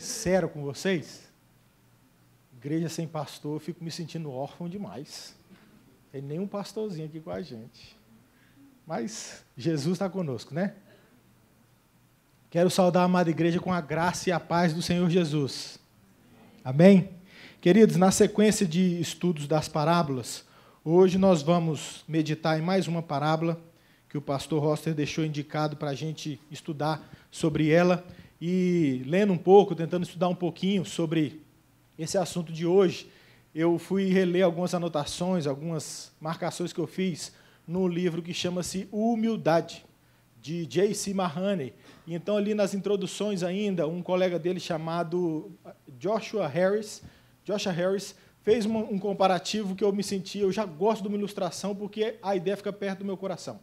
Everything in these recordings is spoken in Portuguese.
sincero com vocês, igreja sem pastor, eu fico me sentindo órfão demais. Tem nenhum pastorzinho aqui com a gente. Mas Jesus está conosco, né? Quero saudar a amada igreja com a graça e a paz do Senhor Jesus. Amém? Queridos, na sequência de estudos das parábolas, hoje nós vamos meditar em mais uma parábola que o pastor Roster deixou indicado para a gente estudar sobre ela. E lendo um pouco, tentando estudar um pouquinho sobre esse assunto de hoje, eu fui reler algumas anotações, algumas marcações que eu fiz no livro que chama-se Humildade, de J.C. Mahoney. E então, ali nas introduções ainda, um colega dele chamado Joshua Harris, Joshua Harris fez um comparativo que eu me senti, eu já gosto de uma ilustração porque a ideia fica perto do meu coração.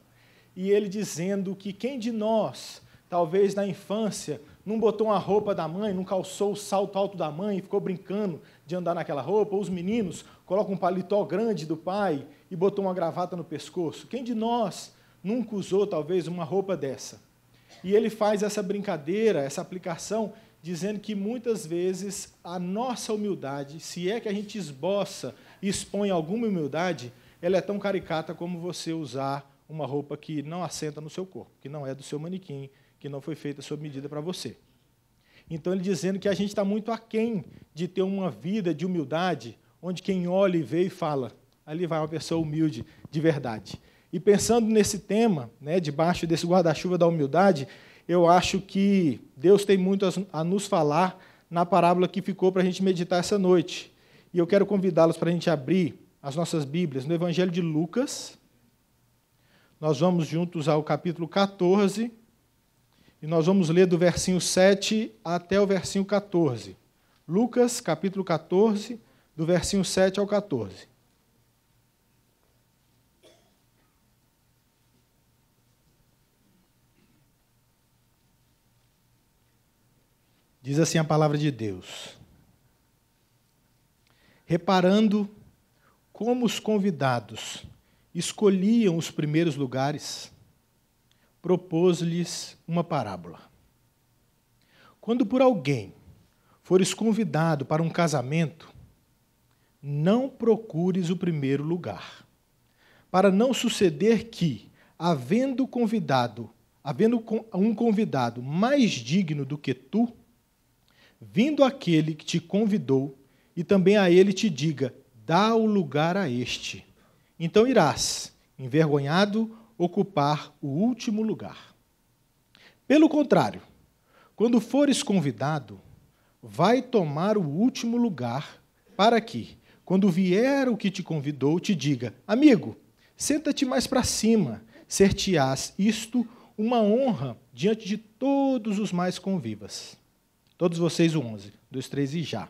E ele dizendo que quem de nós, talvez na infância, não botou uma roupa da mãe, não calçou o salto alto da mãe e ficou brincando de andar naquela roupa, ou os meninos colocam um paletó grande do pai e botou uma gravata no pescoço. Quem de nós nunca usou talvez uma roupa dessa? E ele faz essa brincadeira, essa aplicação, dizendo que muitas vezes a nossa humildade, se é que a gente esboça e expõe alguma humildade, ela é tão caricata como você usar uma roupa que não assenta no seu corpo, que não é do seu manequim, que não foi feita sob medida para você. Então, ele dizendo que a gente está muito aquém de ter uma vida de humildade, onde quem olha e vê e fala, ali vai uma pessoa humilde de verdade. E pensando nesse tema, né, debaixo desse guarda-chuva da humildade, eu acho que Deus tem muito a nos falar na parábola que ficou para a gente meditar essa noite. E eu quero convidá-los para a gente abrir as nossas Bíblias no Evangelho de Lucas. Nós vamos juntos ao capítulo 14, e nós vamos ler do versinho 7 até o versinho 14. Lucas, capítulo 14, do versinho 7 ao 14. Diz assim a palavra de Deus: Reparando como os convidados escolhiam os primeiros lugares, propôs-lhes uma parábola. Quando por alguém fores convidado para um casamento, não procures o primeiro lugar, para não suceder que, havendo convidado, havendo um convidado mais digno do que tu, vindo aquele que te convidou, e também a ele te diga: dá o lugar a este. Então irás, envergonhado, ocupar o último lugar. Pelo contrário, quando fores convidado, vai tomar o último lugar para que, quando vier o que te convidou, te diga: Amigo, senta-te mais para cima, ser-te-ás isto uma honra diante de todos os mais convivas. Todos vocês, o 11, 2, 3 e já.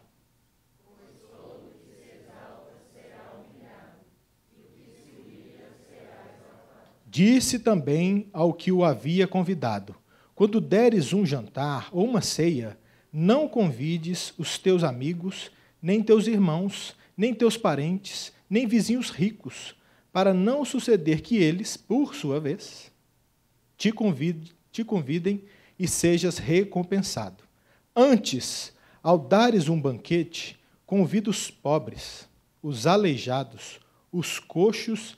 Disse também ao que o havia convidado: Quando deres um jantar ou uma ceia, não convides os teus amigos, nem teus irmãos, nem teus parentes, nem vizinhos ricos, para não suceder que eles, por sua vez, te, convide, te convidem e sejas recompensado. Antes, ao dares um banquete, convida os pobres, os aleijados, os coxos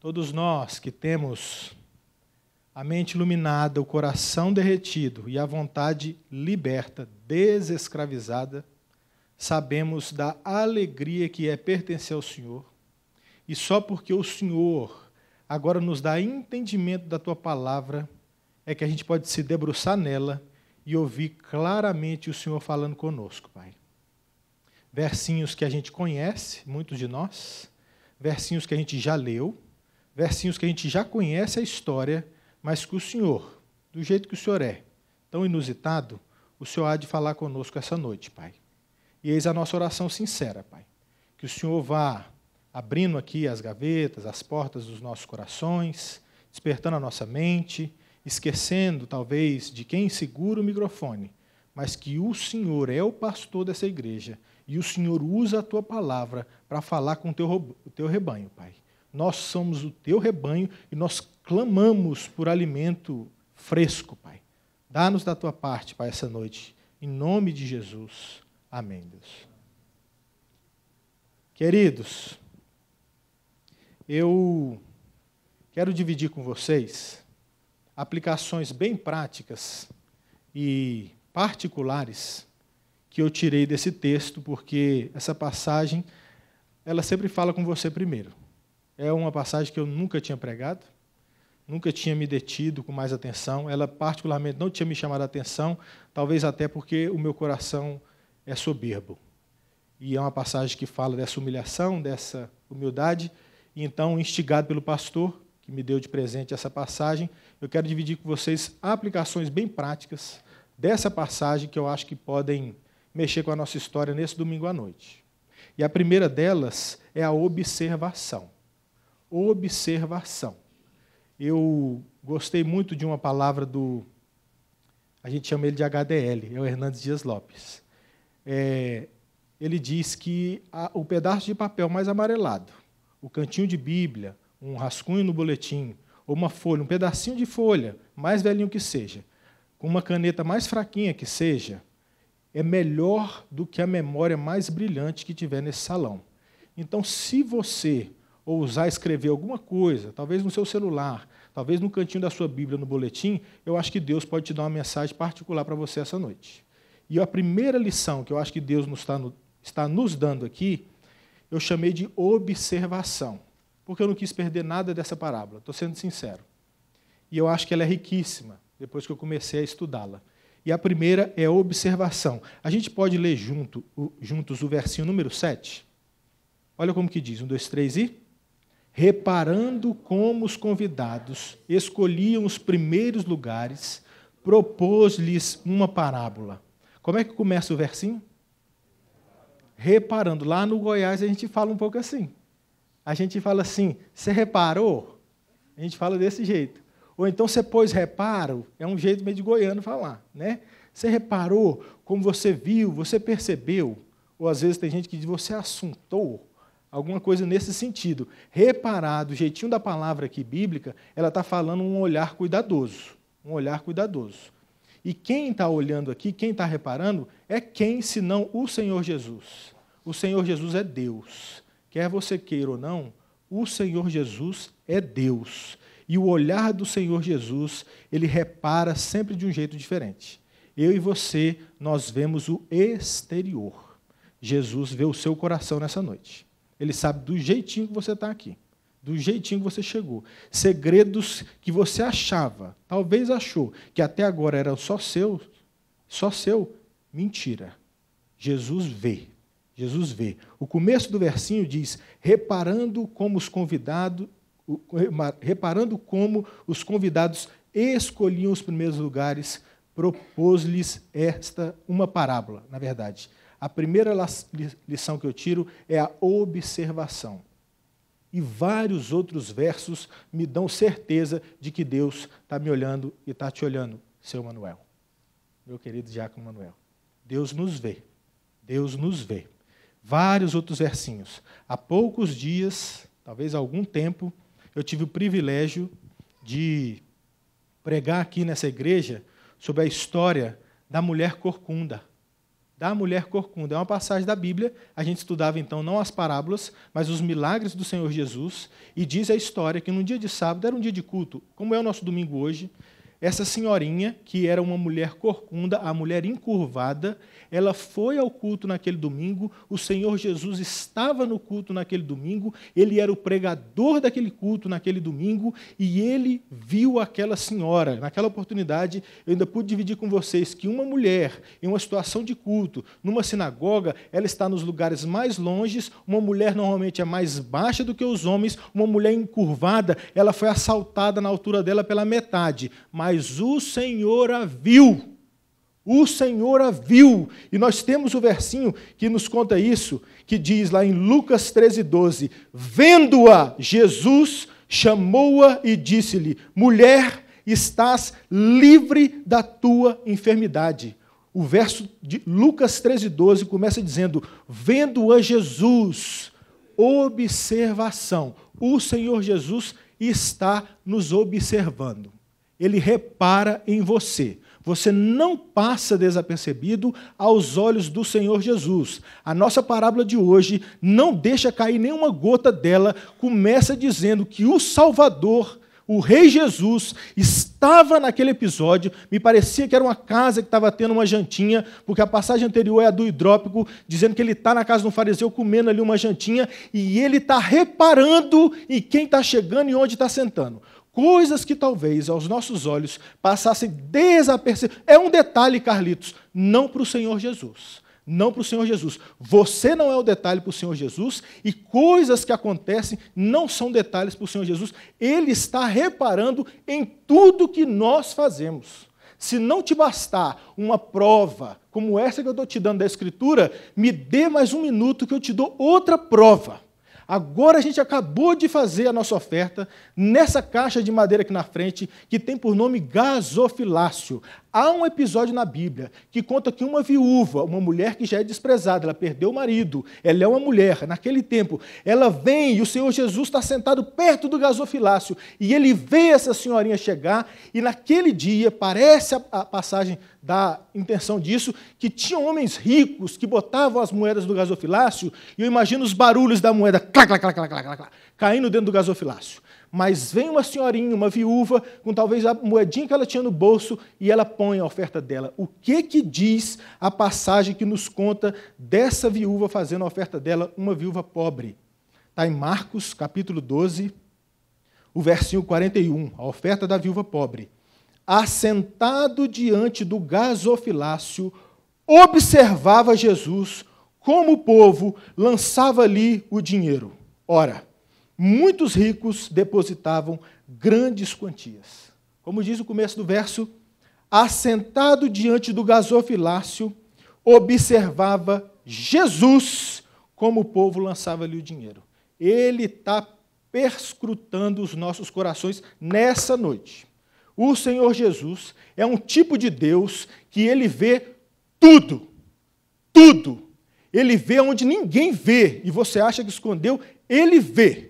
Todos nós que temos a mente iluminada, o coração derretido e a vontade liberta, desescravizada, sabemos da alegria que é pertencer ao Senhor. E só porque o Senhor agora nos dá entendimento da tua palavra, é que a gente pode se debruçar nela e ouvir claramente o Senhor falando conosco, Pai. Versinhos que a gente conhece, muitos de nós, versinhos que a gente já leu, versinhos que a gente já conhece a história, mas que o Senhor, do jeito que o Senhor é, tão inusitado, o Senhor há de falar conosco essa noite, Pai. E eis a nossa oração sincera, Pai. Que o Senhor vá abrindo aqui as gavetas, as portas dos nossos corações, despertando a nossa mente, esquecendo talvez de quem segura o microfone, mas que o Senhor é o pastor dessa igreja e o Senhor usa a tua palavra para falar com o teu, o teu rebanho, Pai. Nós somos o teu rebanho e nós clamamos por alimento fresco, Pai. Dá-nos da tua parte, Pai, essa noite. Em nome de Jesus. Amém, Deus. Queridos, eu quero dividir com vocês aplicações bem práticas e particulares que eu tirei desse texto, porque essa passagem ela sempre fala com você primeiro. É uma passagem que eu nunca tinha pregado, nunca tinha me detido com mais atenção. Ela, particularmente, não tinha me chamado a atenção, talvez até porque o meu coração é soberbo. E é uma passagem que fala dessa humilhação, dessa humildade. E então, instigado pelo pastor, que me deu de presente essa passagem, eu quero dividir com vocês aplicações bem práticas dessa passagem que eu acho que podem mexer com a nossa história nesse domingo à noite. E a primeira delas é a observação observação. Eu gostei muito de uma palavra do. A gente chama ele de HDL, é o Hernandes Dias Lopes. É, ele diz que a, o pedaço de papel mais amarelado, o cantinho de Bíblia, um rascunho no boletim, ou uma folha, um pedacinho de folha, mais velhinho que seja, com uma caneta mais fraquinha que seja, é melhor do que a memória mais brilhante que tiver nesse salão. Então, se você ou usar escrever alguma coisa, talvez no seu celular, talvez no cantinho da sua Bíblia, no boletim, eu acho que Deus pode te dar uma mensagem particular para você essa noite. E a primeira lição que eu acho que Deus nos está, no, está nos dando aqui, eu chamei de observação, porque eu não quis perder nada dessa parábola, estou sendo sincero. E eu acho que ela é riquíssima, depois que eu comecei a estudá-la. E a primeira é observação. A gente pode ler junto, juntos o versinho número 7? Olha como que diz, um, dois, três e reparando como os convidados escolhiam os primeiros lugares, propôs-lhes uma parábola. Como é que começa o versinho? Reparando. Lá no Goiás a gente fala um pouco assim. A gente fala assim, você reparou? A gente fala desse jeito. Ou então você pôs reparo, é um jeito meio de goiano falar, né? Você reparou, como você viu, você percebeu. Ou às vezes tem gente que diz, você assuntou. Alguma coisa nesse sentido. Reparar do jeitinho da palavra aqui bíblica, ela está falando um olhar cuidadoso. Um olhar cuidadoso. E quem está olhando aqui, quem está reparando, é quem, senão o Senhor Jesus. O Senhor Jesus é Deus. Quer você queira ou não, o Senhor Jesus é Deus. E o olhar do Senhor Jesus, ele repara sempre de um jeito diferente. Eu e você, nós vemos o exterior. Jesus vê o seu coração nessa noite. Ele sabe do jeitinho que você está aqui, do jeitinho que você chegou. Segredos que você achava, talvez achou, que até agora eram só seus, só seu, mentira. Jesus vê. Jesus vê. O começo do versinho diz: reparando como os convidados, reparando como os convidados escolhiam os primeiros lugares, propôs-lhes esta uma parábola, na verdade a primeira lição que eu tiro é a observação. E vários outros versos me dão certeza de que Deus está me olhando e está te olhando, seu Manuel. Meu querido Diácono Manuel. Deus nos vê. Deus nos vê. Vários outros versinhos. Há poucos dias, talvez algum tempo, eu tive o privilégio de pregar aqui nessa igreja sobre a história da mulher corcunda da mulher corcunda. É uma passagem da Bíblia. A gente estudava então não as parábolas, mas os milagres do Senhor Jesus. E diz a história que num dia de sábado, era um dia de culto, como é o nosso domingo hoje, essa senhorinha, que era uma mulher corcunda, a mulher encurvada, ela foi ao culto naquele domingo, o Senhor Jesus estava no culto naquele domingo, ele era o pregador daquele culto naquele domingo, e ele viu aquela senhora. Naquela oportunidade, eu ainda pude dividir com vocês que uma mulher, em uma situação de culto, numa sinagoga, ela está nos lugares mais longes, uma mulher normalmente é mais baixa do que os homens, uma mulher encurvada, ela foi assaltada na altura dela pela metade, mas mas o Senhor a viu. O Senhor a viu. E nós temos o versinho que nos conta isso, que diz lá em Lucas 13, 12: Vendo-a, Jesus chamou-a e disse-lhe: Mulher, estás livre da tua enfermidade. O verso de Lucas 13, 12 começa dizendo: Vendo-a Jesus, observação. O Senhor Jesus está nos observando ele repara em você. Você não passa desapercebido aos olhos do Senhor Jesus. A nossa parábola de hoje não deixa cair nenhuma gota dela, começa dizendo que o Salvador, o Rei Jesus, estava naquele episódio. Me parecia que era uma casa que estava tendo uma jantinha, porque a passagem anterior é a do hidrópico, dizendo que ele está na casa de um fariseu comendo ali uma jantinha, e ele está reparando em quem está chegando e onde está sentando coisas que talvez aos nossos olhos passassem desapercebidas. É um detalhe, Carlitos, não para o Senhor Jesus. Não para o Senhor Jesus. Você não é o detalhe para o Senhor Jesus e coisas que acontecem não são detalhes para o Senhor Jesus. Ele está reparando em tudo que nós fazemos. Se não te bastar uma prova como essa que eu estou te dando da Escritura, me dê mais um minuto que eu te dou outra prova Agora a gente acabou de fazer a nossa oferta nessa caixa de madeira aqui na frente, que tem por nome gasofilácio. Há um episódio na Bíblia que conta que uma viúva, uma mulher que já é desprezada, ela perdeu o marido, ela é uma mulher, naquele tempo, ela vem e o Senhor Jesus está sentado perto do gasofilácio e ele vê essa senhorinha chegar e naquele dia, parece a passagem da intenção disso, que tinha homens ricos que botavam as moedas do gasofilácio e eu imagino os barulhos da moeda, clá, clá, clá, clá, clá, clá, caindo dentro do gasofilácio. Mas vem uma senhorinha, uma viúva, com talvez a moedinha que ela tinha no bolso e ela põe a oferta dela. O que que diz a passagem que nos conta dessa viúva fazendo a oferta dela, uma viúva pobre? Está em Marcos, capítulo 12, o versinho 41, a oferta da viúva pobre. Assentado diante do gasofilácio, observava Jesus como o povo lançava ali o dinheiro. Ora, muitos ricos depositavam grandes quantias. Como diz o começo do verso, assentado diante do gasofilácio, observava Jesus como o povo lançava-lhe o dinheiro. Ele está perscrutando os nossos corações nessa noite. O Senhor Jesus é um tipo de Deus que ele vê tudo, tudo. Ele vê onde ninguém vê, e você acha que escondeu, ele vê.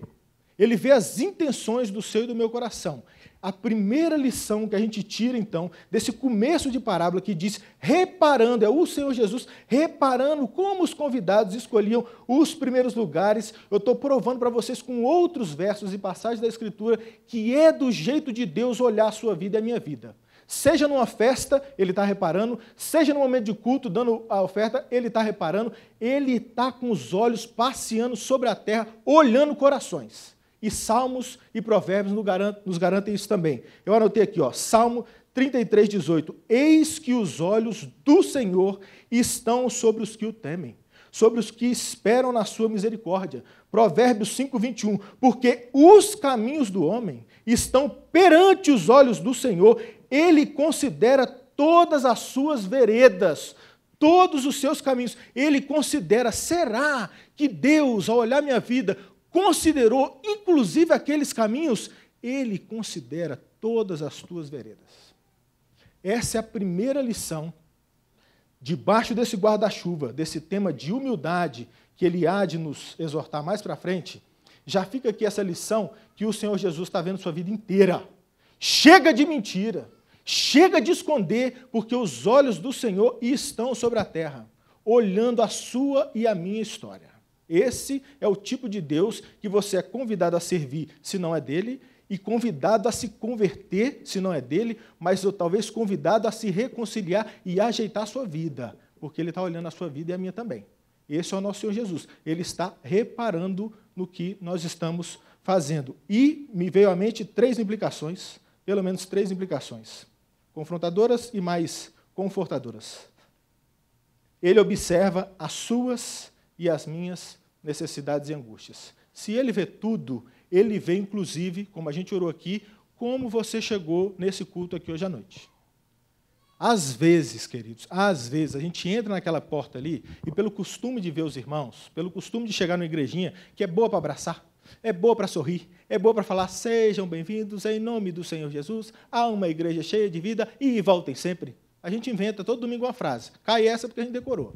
Ele vê as intenções do seu e do meu coração. A primeira lição que a gente tira, então, desse começo de parábola que diz, reparando, é o Senhor Jesus reparando como os convidados escolhiam os primeiros lugares. Eu estou provando para vocês com outros versos e passagens da Escritura que é do jeito de Deus olhar a sua vida e a minha vida. Seja numa festa, ele está reparando, seja no momento de culto, dando a oferta, ele está reparando, ele está com os olhos passeando sobre a terra, olhando corações e Salmos e Provérbios nos garantem, nos garantem isso também. Eu anotei aqui, ó, Salmo 33, 18. Eis que os olhos do Senhor estão sobre os que o temem, sobre os que esperam na sua misericórdia. Provérbios 5, 21. Porque os caminhos do homem estão perante os olhos do Senhor, ele considera todas as suas veredas, todos os seus caminhos. Ele considera, será que Deus, ao olhar minha vida, considerou inclusive aqueles caminhos, ele considera todas as tuas veredas. Essa é a primeira lição, debaixo desse guarda-chuva, desse tema de humildade que ele há de nos exortar mais para frente. Já fica aqui essa lição que o Senhor Jesus está vendo sua vida inteira. Chega de mentira, chega de esconder, porque os olhos do Senhor estão sobre a terra, olhando a sua e a minha história. Esse é o tipo de Deus que você é convidado a servir, se não é dele, e convidado a se converter, se não é dele, mas ou, talvez convidado a se reconciliar e ajeitar a sua vida, porque ele está olhando a sua vida e a minha também. Esse é o nosso Senhor Jesus. Ele está reparando no que nós estamos fazendo. E me veio à mente três implicações, pelo menos três implicações, confrontadoras e mais confortadoras. Ele observa as suas e as minhas necessidades e angústias. Se ele vê tudo, ele vê, inclusive, como a gente orou aqui, como você chegou nesse culto aqui hoje à noite. Às vezes, queridos, às vezes a gente entra naquela porta ali e, pelo costume de ver os irmãos, pelo costume de chegar numa igrejinha, que é boa para abraçar, é boa para sorrir, é boa para falar, sejam bem-vindos em nome do Senhor Jesus a uma igreja cheia de vida e voltem sempre. A gente inventa todo domingo uma frase. Cai essa porque a gente decorou.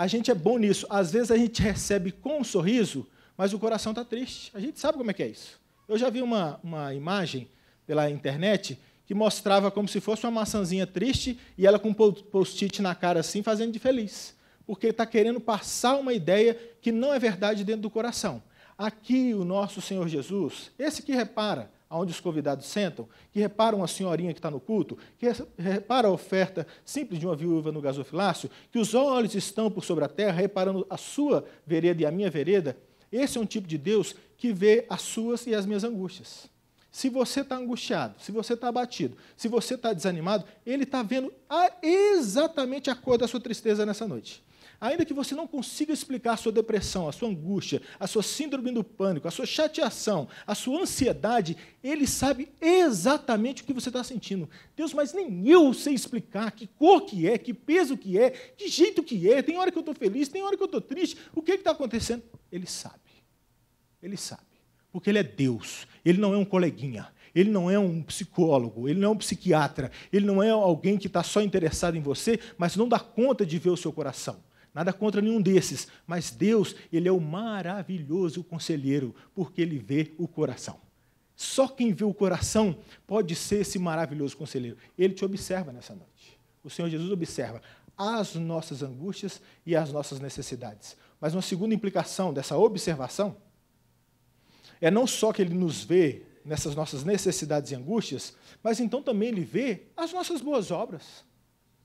A gente é bom nisso. Às vezes a gente recebe com um sorriso, mas o coração está triste. A gente sabe como é que é isso. Eu já vi uma, uma imagem pela internet que mostrava como se fosse uma maçãzinha triste e ela com um post-it na cara assim, fazendo de feliz. Porque está querendo passar uma ideia que não é verdade dentro do coração. Aqui o nosso Senhor Jesus, esse que repara, Aonde os convidados sentam, que repara uma senhorinha que está no culto, que repara a oferta simples de uma viúva no gasofilácio, que os olhos estão por sobre a terra, reparando a sua vereda e a minha vereda, esse é um tipo de Deus que vê as suas e as minhas angústias. Se você está angustiado, se você está abatido, se você está desanimado, ele está vendo a, exatamente a cor da sua tristeza nessa noite. Ainda que você não consiga explicar a sua depressão, a sua angústia, a sua síndrome do pânico, a sua chateação, a sua ansiedade, ele sabe exatamente o que você está sentindo. Deus, mas nem eu sei explicar que cor que é, que peso que é, que jeito que é. Tem hora que eu estou feliz, tem hora que eu estou triste. O que é está acontecendo? Ele sabe. Ele sabe. Porque ele é Deus. Ele não é um coleguinha. Ele não é um psicólogo, ele não é um psiquiatra, ele não é alguém que está só interessado em você, mas não dá conta de ver o seu coração. Nada contra nenhum desses, mas Deus, ele é o maravilhoso conselheiro, porque ele vê o coração. Só quem vê o coração pode ser esse maravilhoso conselheiro. Ele te observa nessa noite. O Senhor Jesus observa as nossas angústias e as nossas necessidades. Mas uma segunda implicação dessa observação é não só que ele nos vê nessas nossas necessidades e angústias, mas então também ele vê as nossas boas obras.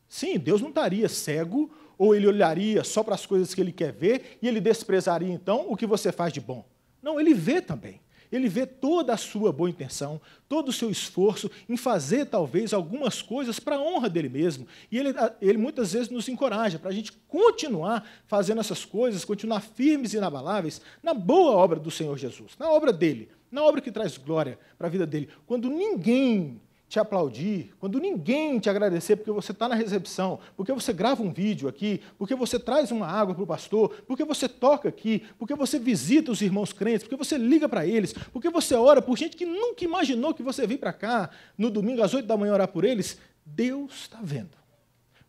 Sim, Deus não estaria cego ou ele olharia só para as coisas que ele quer ver e ele desprezaria então o que você faz de bom. Não, ele vê também. Ele vê toda a sua boa intenção, todo o seu esforço em fazer talvez algumas coisas para a honra dele mesmo. E ele, ah, ele muitas vezes nos encoraja para a gente continuar fazendo essas coisas, continuar firmes e inabaláveis na boa obra do Senhor Jesus, na obra dele, na obra que traz glória para a vida dele. Quando ninguém te aplaudir, quando ninguém te agradecer porque você está na recepção, porque você grava um vídeo aqui, porque você traz uma água para o pastor, porque você toca aqui, porque você visita os irmãos crentes, porque você liga para eles, porque você ora por gente que nunca imaginou que você vem para cá no domingo às oito da manhã orar por eles, Deus está vendo.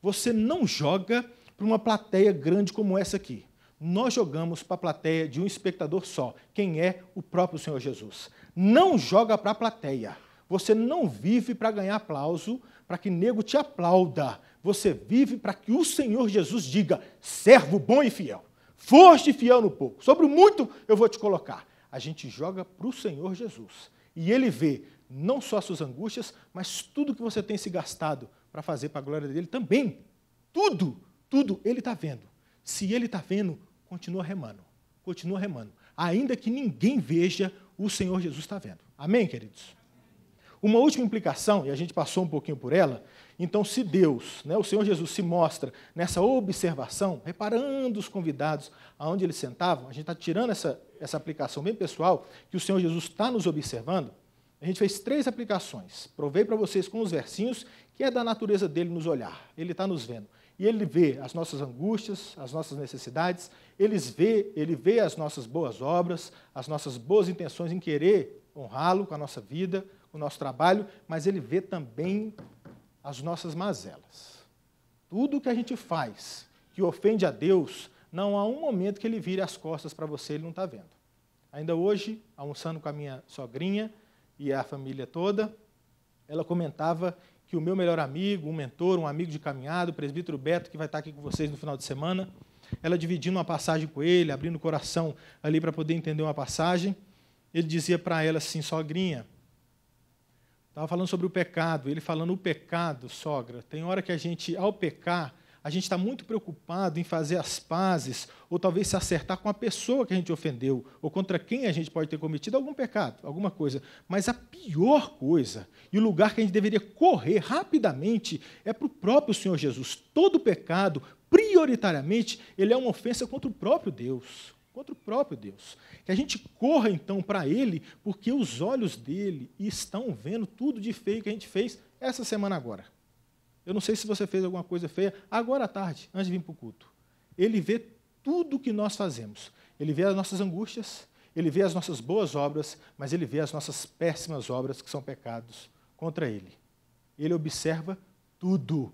Você não joga para uma plateia grande como essa aqui. Nós jogamos para a plateia de um espectador só, quem é o próprio Senhor Jesus. Não joga para a plateia você não vive para ganhar aplauso, para que nego te aplauda. Você vive para que o Senhor Jesus diga: servo bom e fiel. Foste fiel no pouco, sobre o muito eu vou te colocar. A gente joga para o Senhor Jesus. E ele vê não só as suas angústias, mas tudo que você tem se gastado para fazer para a glória dele também. Tudo, tudo ele está vendo. Se ele está vendo, continua remando, continua remando. Ainda que ninguém veja, o Senhor Jesus está vendo. Amém, queridos? Uma última implicação, e a gente passou um pouquinho por ela, então, se Deus, né, o Senhor Jesus, se mostra nessa observação, reparando os convidados aonde eles sentavam, a gente está tirando essa, essa aplicação bem pessoal, que o Senhor Jesus está nos observando. A gente fez três aplicações. Provei para vocês com os versinhos, que é da natureza dele nos olhar. Ele está nos vendo. E ele vê as nossas angústias, as nossas necessidades, vê, ele vê as nossas boas obras, as nossas boas intenções em querer honrá-lo com a nossa vida, o nosso trabalho, mas ele vê também as nossas mazelas. Tudo que a gente faz que ofende a Deus, não há um momento que ele vire as costas para você, ele não está vendo. Ainda hoje, almoçando com a minha sogrinha e a família toda, ela comentava que o meu melhor amigo, um mentor, um amigo de caminhada, o presbítero Beto, que vai estar tá aqui com vocês no final de semana, ela dividindo uma passagem com ele, abrindo o coração ali para poder entender uma passagem, ele dizia para ela assim, sogrinha, Estava falando sobre o pecado, ele falando o pecado, sogra. Tem hora que a gente, ao pecar, a gente está muito preocupado em fazer as pazes, ou talvez se acertar com a pessoa que a gente ofendeu, ou contra quem a gente pode ter cometido algum pecado, alguma coisa. Mas a pior coisa, e o lugar que a gente deveria correr rapidamente, é para o próprio Senhor Jesus. Todo pecado, prioritariamente, ele é uma ofensa contra o próprio Deus, contra o próprio Deus. Que a gente corra então para Ele, porque os olhos dele estão vendo tudo de feio que a gente fez essa semana agora. Eu não sei se você fez alguma coisa feia agora à tarde, antes de vir para o culto. Ele vê tudo o que nós fazemos. Ele vê as nossas angústias, ele vê as nossas boas obras, mas ele vê as nossas péssimas obras, que são pecados, contra ele. Ele observa tudo.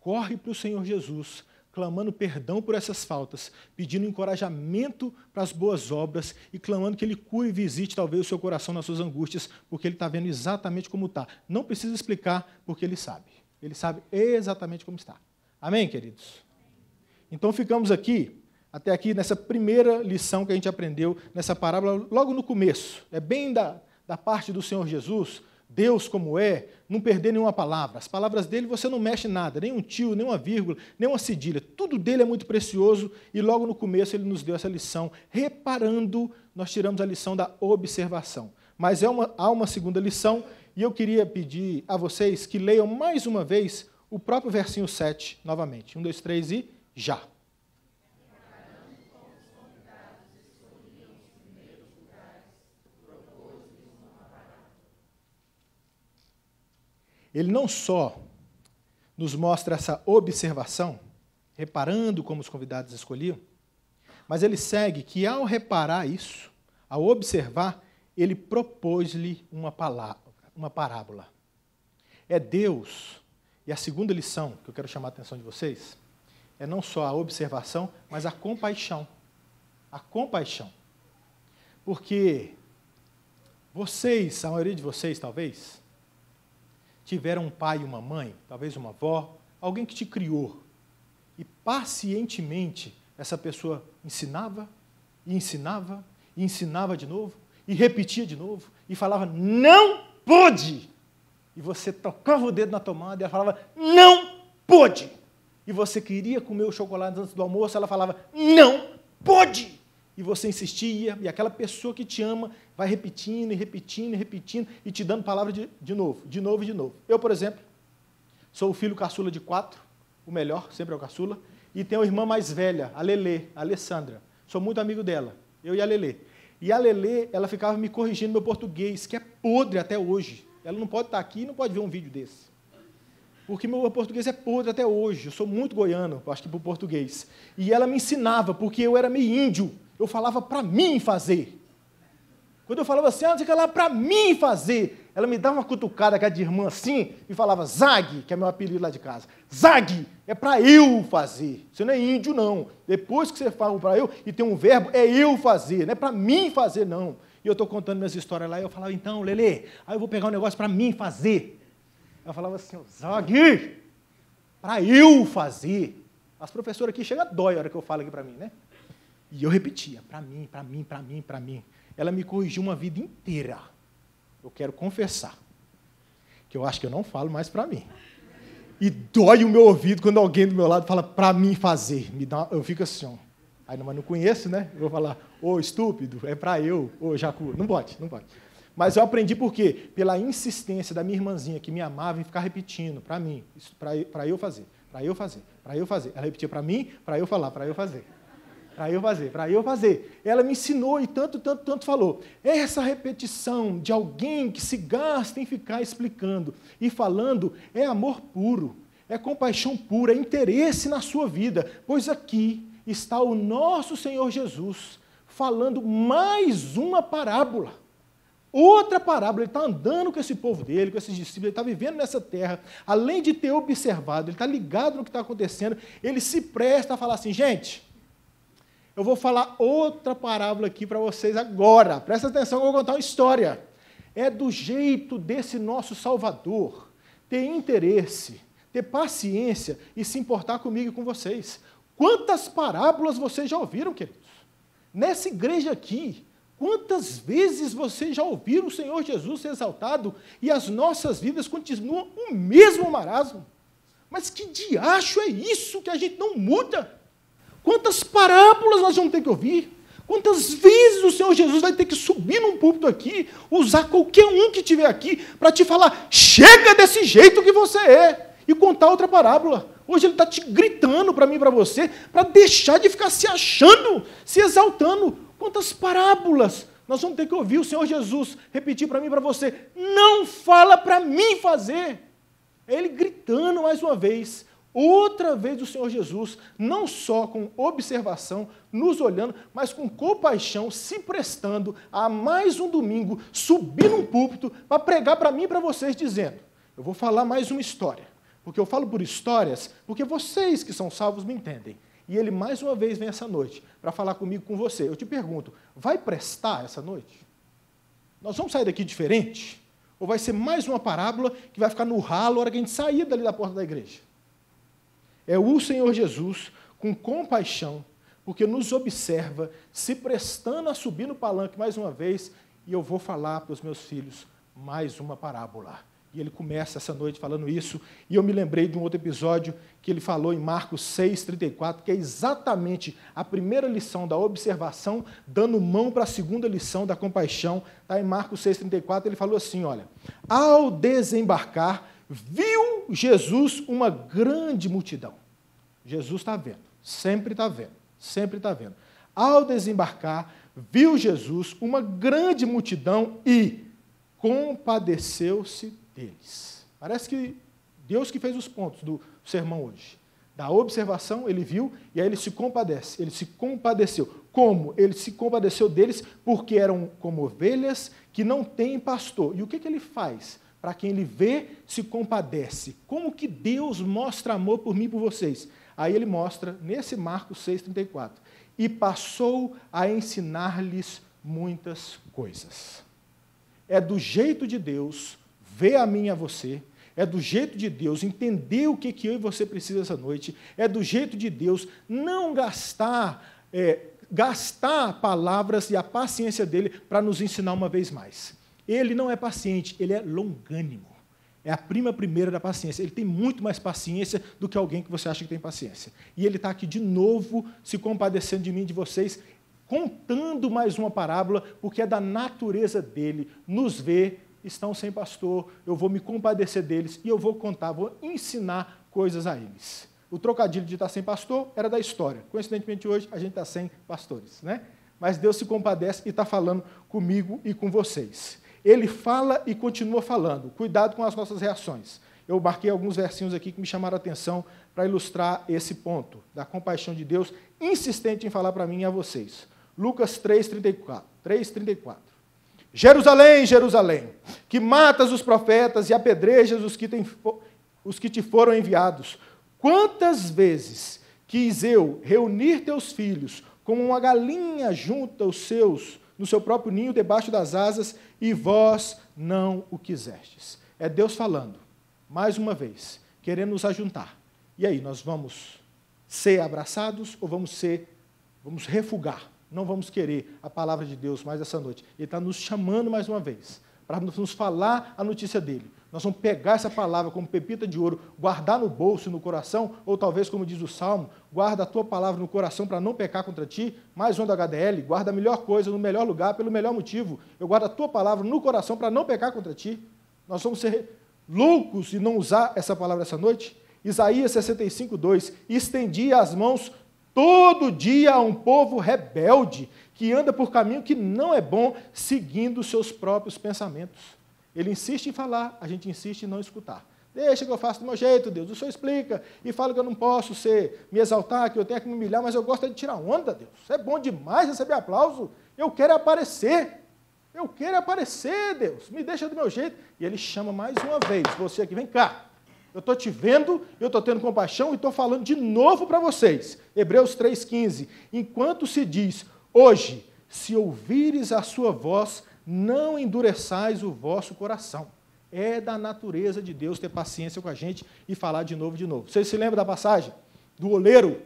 Corre para o Senhor Jesus, clamando perdão por essas faltas, pedindo encorajamento para as boas obras e clamando que Ele cure e visite talvez o seu coração nas suas angústias, porque Ele está vendo exatamente como está. Não precisa explicar, porque Ele sabe. Ele sabe exatamente como está. Amém, queridos? Então ficamos aqui, até aqui, nessa primeira lição que a gente aprendeu nessa parábola, logo no começo. É bem da, da parte do Senhor Jesus Deus como é, não perder nenhuma palavra. As palavras dele você não mexe nada, nem um tio, nem uma vírgula, nem uma cedilha. Tudo dele é muito precioso e logo no começo ele nos deu essa lição. Reparando, nós tiramos a lição da observação. Mas é uma, há uma segunda lição e eu queria pedir a vocês que leiam mais uma vez o próprio versinho 7 novamente. Um, dois, três e já. ele não só nos mostra essa observação, reparando como os convidados escolhiam, mas ele segue que, ao reparar isso, ao observar, ele propôs-lhe uma, palavra, uma parábola. É Deus, e a segunda lição que eu quero chamar a atenção de vocês, é não só a observação, mas a compaixão. A compaixão. Porque vocês, a maioria de vocês, talvez, tiveram um pai e uma mãe, talvez uma avó, alguém que te criou. E pacientemente essa pessoa ensinava, e ensinava, e ensinava de novo, e repetia de novo, e falava, não pôde! E você tocava o dedo na tomada e ela falava, não pôde! E você queria comer o chocolate antes do almoço, ela falava, não pôde! e você insistia, e aquela pessoa que te ama vai repetindo e repetindo e repetindo e te dando palavra de, de novo, de novo e de novo. Eu, por exemplo, sou o filho caçula de quatro, o melhor, sempre é o caçula, e tenho uma irmã mais velha, a Lele, a Alessandra. Sou muito amigo dela, eu e a Lele. E a Lele, ela ficava me corrigindo meu português, que é podre até hoje. Ela não pode estar aqui e não pode ver um vídeo desse. Porque meu português é podre até hoje. Eu sou muito goiano, acho que para o português. E ela me ensinava, porque eu era meio índio eu falava para mim fazer. Quando eu falava assim, ah, ela dizia: que lá, para mim fazer, ela me dava uma cutucada aquela de irmã assim e falava, Zag, que é meu apelido lá de casa, Zag, é para eu fazer. Você não é índio, não. Depois que você fala para eu e tem um verbo, é eu fazer, não é para mim fazer, não. E eu estou contando minhas histórias lá, e eu falava, então, Lele, aí eu vou pegar um negócio para mim fazer. Ela falava assim, Zag, para eu fazer. As professoras aqui chegam dói a hora que eu falo aqui para mim, né? E eu repetia, para mim, para mim, para mim, para mim. Ela me corrigiu uma vida inteira. Eu quero confessar que eu acho que eu não falo mais para mim. E dói o meu ouvido quando alguém do meu lado fala para mim fazer. Me dá, eu fico assim, ó. Aí, mas não conheço, né? Eu vou falar, ô oh, estúpido, é para eu, ô oh, Jacu. Não pode, não pode. Mas eu aprendi por quê? Pela insistência da minha irmãzinha que me amava em ficar repetindo para mim, para eu fazer, para eu fazer, para eu fazer. Ela repetia para mim, para eu falar, para eu fazer para eu fazer, para eu fazer. Ela me ensinou e tanto, tanto, tanto falou. Essa repetição de alguém que se gasta em ficar explicando e falando é amor puro, é compaixão pura, é interesse na sua vida, pois aqui está o nosso Senhor Jesus falando mais uma parábola. Outra parábola, ele está andando com esse povo dele, com esses discípulos, ele está vivendo nessa terra, além de ter observado, ele está ligado no que está acontecendo, ele se presta a falar assim: gente, eu vou falar outra parábola aqui para vocês agora. Presta atenção, eu vou contar uma história. É do jeito desse nosso Salvador ter interesse, ter paciência e se importar comigo e com vocês. Quantas parábolas vocês já ouviram, queridos? Nessa igreja aqui, quantas vezes vocês já ouviram o Senhor Jesus ser exaltado e as nossas vidas continuam o mesmo marasmo? Mas que diacho é isso que a gente não muda? Quantas parábolas nós vamos ter que ouvir? Quantas vezes o Senhor Jesus vai ter que subir num púlpito aqui, usar qualquer um que estiver aqui, para te falar: chega desse jeito que você é, e contar outra parábola. Hoje ele está te gritando para mim e para você, para deixar de ficar se achando, se exaltando. Quantas parábolas nós vamos ter que ouvir o Senhor Jesus repetir para mim e para você: não fala para mim fazer. É ele gritando mais uma vez: Outra vez o Senhor Jesus, não só com observação, nos olhando, mas com compaixão, se prestando a mais um domingo subir num púlpito para pregar para mim e para vocês, dizendo: Eu vou falar mais uma história. Porque eu falo por histórias, porque vocês que são salvos me entendem. E ele mais uma vez vem essa noite para falar comigo, com você. Eu te pergunto: vai prestar essa noite? Nós vamos sair daqui diferente? Ou vai ser mais uma parábola que vai ficar no ralo a hora que a gente sair dali da porta da igreja? é o Senhor Jesus com compaixão, porque nos observa, se prestando a subir no palanque mais uma vez, e eu vou falar para os meus filhos mais uma parábola. E ele começa essa noite falando isso, e eu me lembrei de um outro episódio que ele falou em Marcos 6:34, que é exatamente a primeira lição da observação, dando mão para a segunda lição da compaixão. Tá? Em Marcos 6:34 ele falou assim, olha: "Ao desembarcar, viu Jesus uma grande multidão. Jesus está vendo, sempre está vendo, sempre está vendo. Ao desembarcar, viu Jesus uma grande multidão e compadeceu-se deles. Parece que Deus que fez os pontos do sermão hoje. Da observação, ele viu e aí ele se compadece, ele se compadeceu. Como? Ele se compadeceu deles porque eram como ovelhas que não têm pastor. E o que, que ele faz? para quem ele vê, se compadece. Como que Deus mostra amor por mim e por vocês? Aí ele mostra nesse Marcos 6,34. E passou a ensinar-lhes muitas coisas. É do jeito de Deus ver a mim e a você. É do jeito de Deus entender o que, que eu e você precisa essa noite. É do jeito de Deus não gastar, é, gastar palavras e a paciência dele para nos ensinar uma vez mais ele não é paciente, ele é longânimo. É a prima primeira da paciência. Ele tem muito mais paciência do que alguém que você acha que tem paciência. E ele está aqui de novo se compadecendo de mim e de vocês, contando mais uma parábola, porque é da natureza dele nos ver, estão sem pastor, eu vou me compadecer deles e eu vou contar, vou ensinar coisas a eles. O trocadilho de estar tá sem pastor era da história. Coincidentemente, hoje a gente está sem pastores, né? Mas Deus se compadece e está falando comigo e com vocês. Ele fala e continua falando. Cuidado com as nossas reações. Eu marquei alguns versinhos aqui que me chamaram a atenção para ilustrar esse ponto da compaixão de Deus, insistente em falar para mim e a vocês. Lucas 3:34. 3:34. Jerusalém, Jerusalém, que matas os profetas e apedrejas os que, tem, os que te foram enviados. Quantas vezes quis eu reunir teus filhos como uma galinha junta os seus no seu próprio ninho debaixo das asas, e vós não o quisestes. É Deus falando, mais uma vez, querendo nos ajuntar. E aí, nós vamos ser abraçados ou vamos ser, vamos refugar? Não vamos querer a palavra de Deus mais essa noite. Ele está nos chamando mais uma vez, para nos falar a notícia dele. Nós vamos pegar essa palavra como pepita de ouro, guardar no bolso, no coração, ou talvez, como diz o Salmo, guarda a tua palavra no coração para não pecar contra ti. Mais um do HDL, guarda a melhor coisa no melhor lugar, pelo melhor motivo. Eu guardo a tua palavra no coração para não pecar contra ti. Nós vamos ser loucos e não usar essa palavra essa noite? Isaías 65, 2: estendia as mãos todo dia a um povo rebelde que anda por caminho que não é bom, seguindo seus próprios pensamentos. Ele insiste em falar, a gente insiste em não escutar. Deixa que eu faço do meu jeito, Deus. O Senhor explica e fala que eu não posso ser, me exaltar, que eu tenho que me humilhar, mas eu gosto é de tirar onda, Deus. É bom demais receber aplauso. Eu quero é aparecer. Eu quero é aparecer, Deus. Me deixa do meu jeito. E ele chama mais uma vez. Você aqui, vem cá. Eu estou te vendo, eu estou tendo compaixão e estou falando de novo para vocês. Hebreus 3,15. Enquanto se diz, hoje, se ouvires a sua voz, não endureçais o vosso coração. É da natureza de Deus ter paciência com a gente e falar de novo, de novo. Vocês se lembram da passagem do oleiro?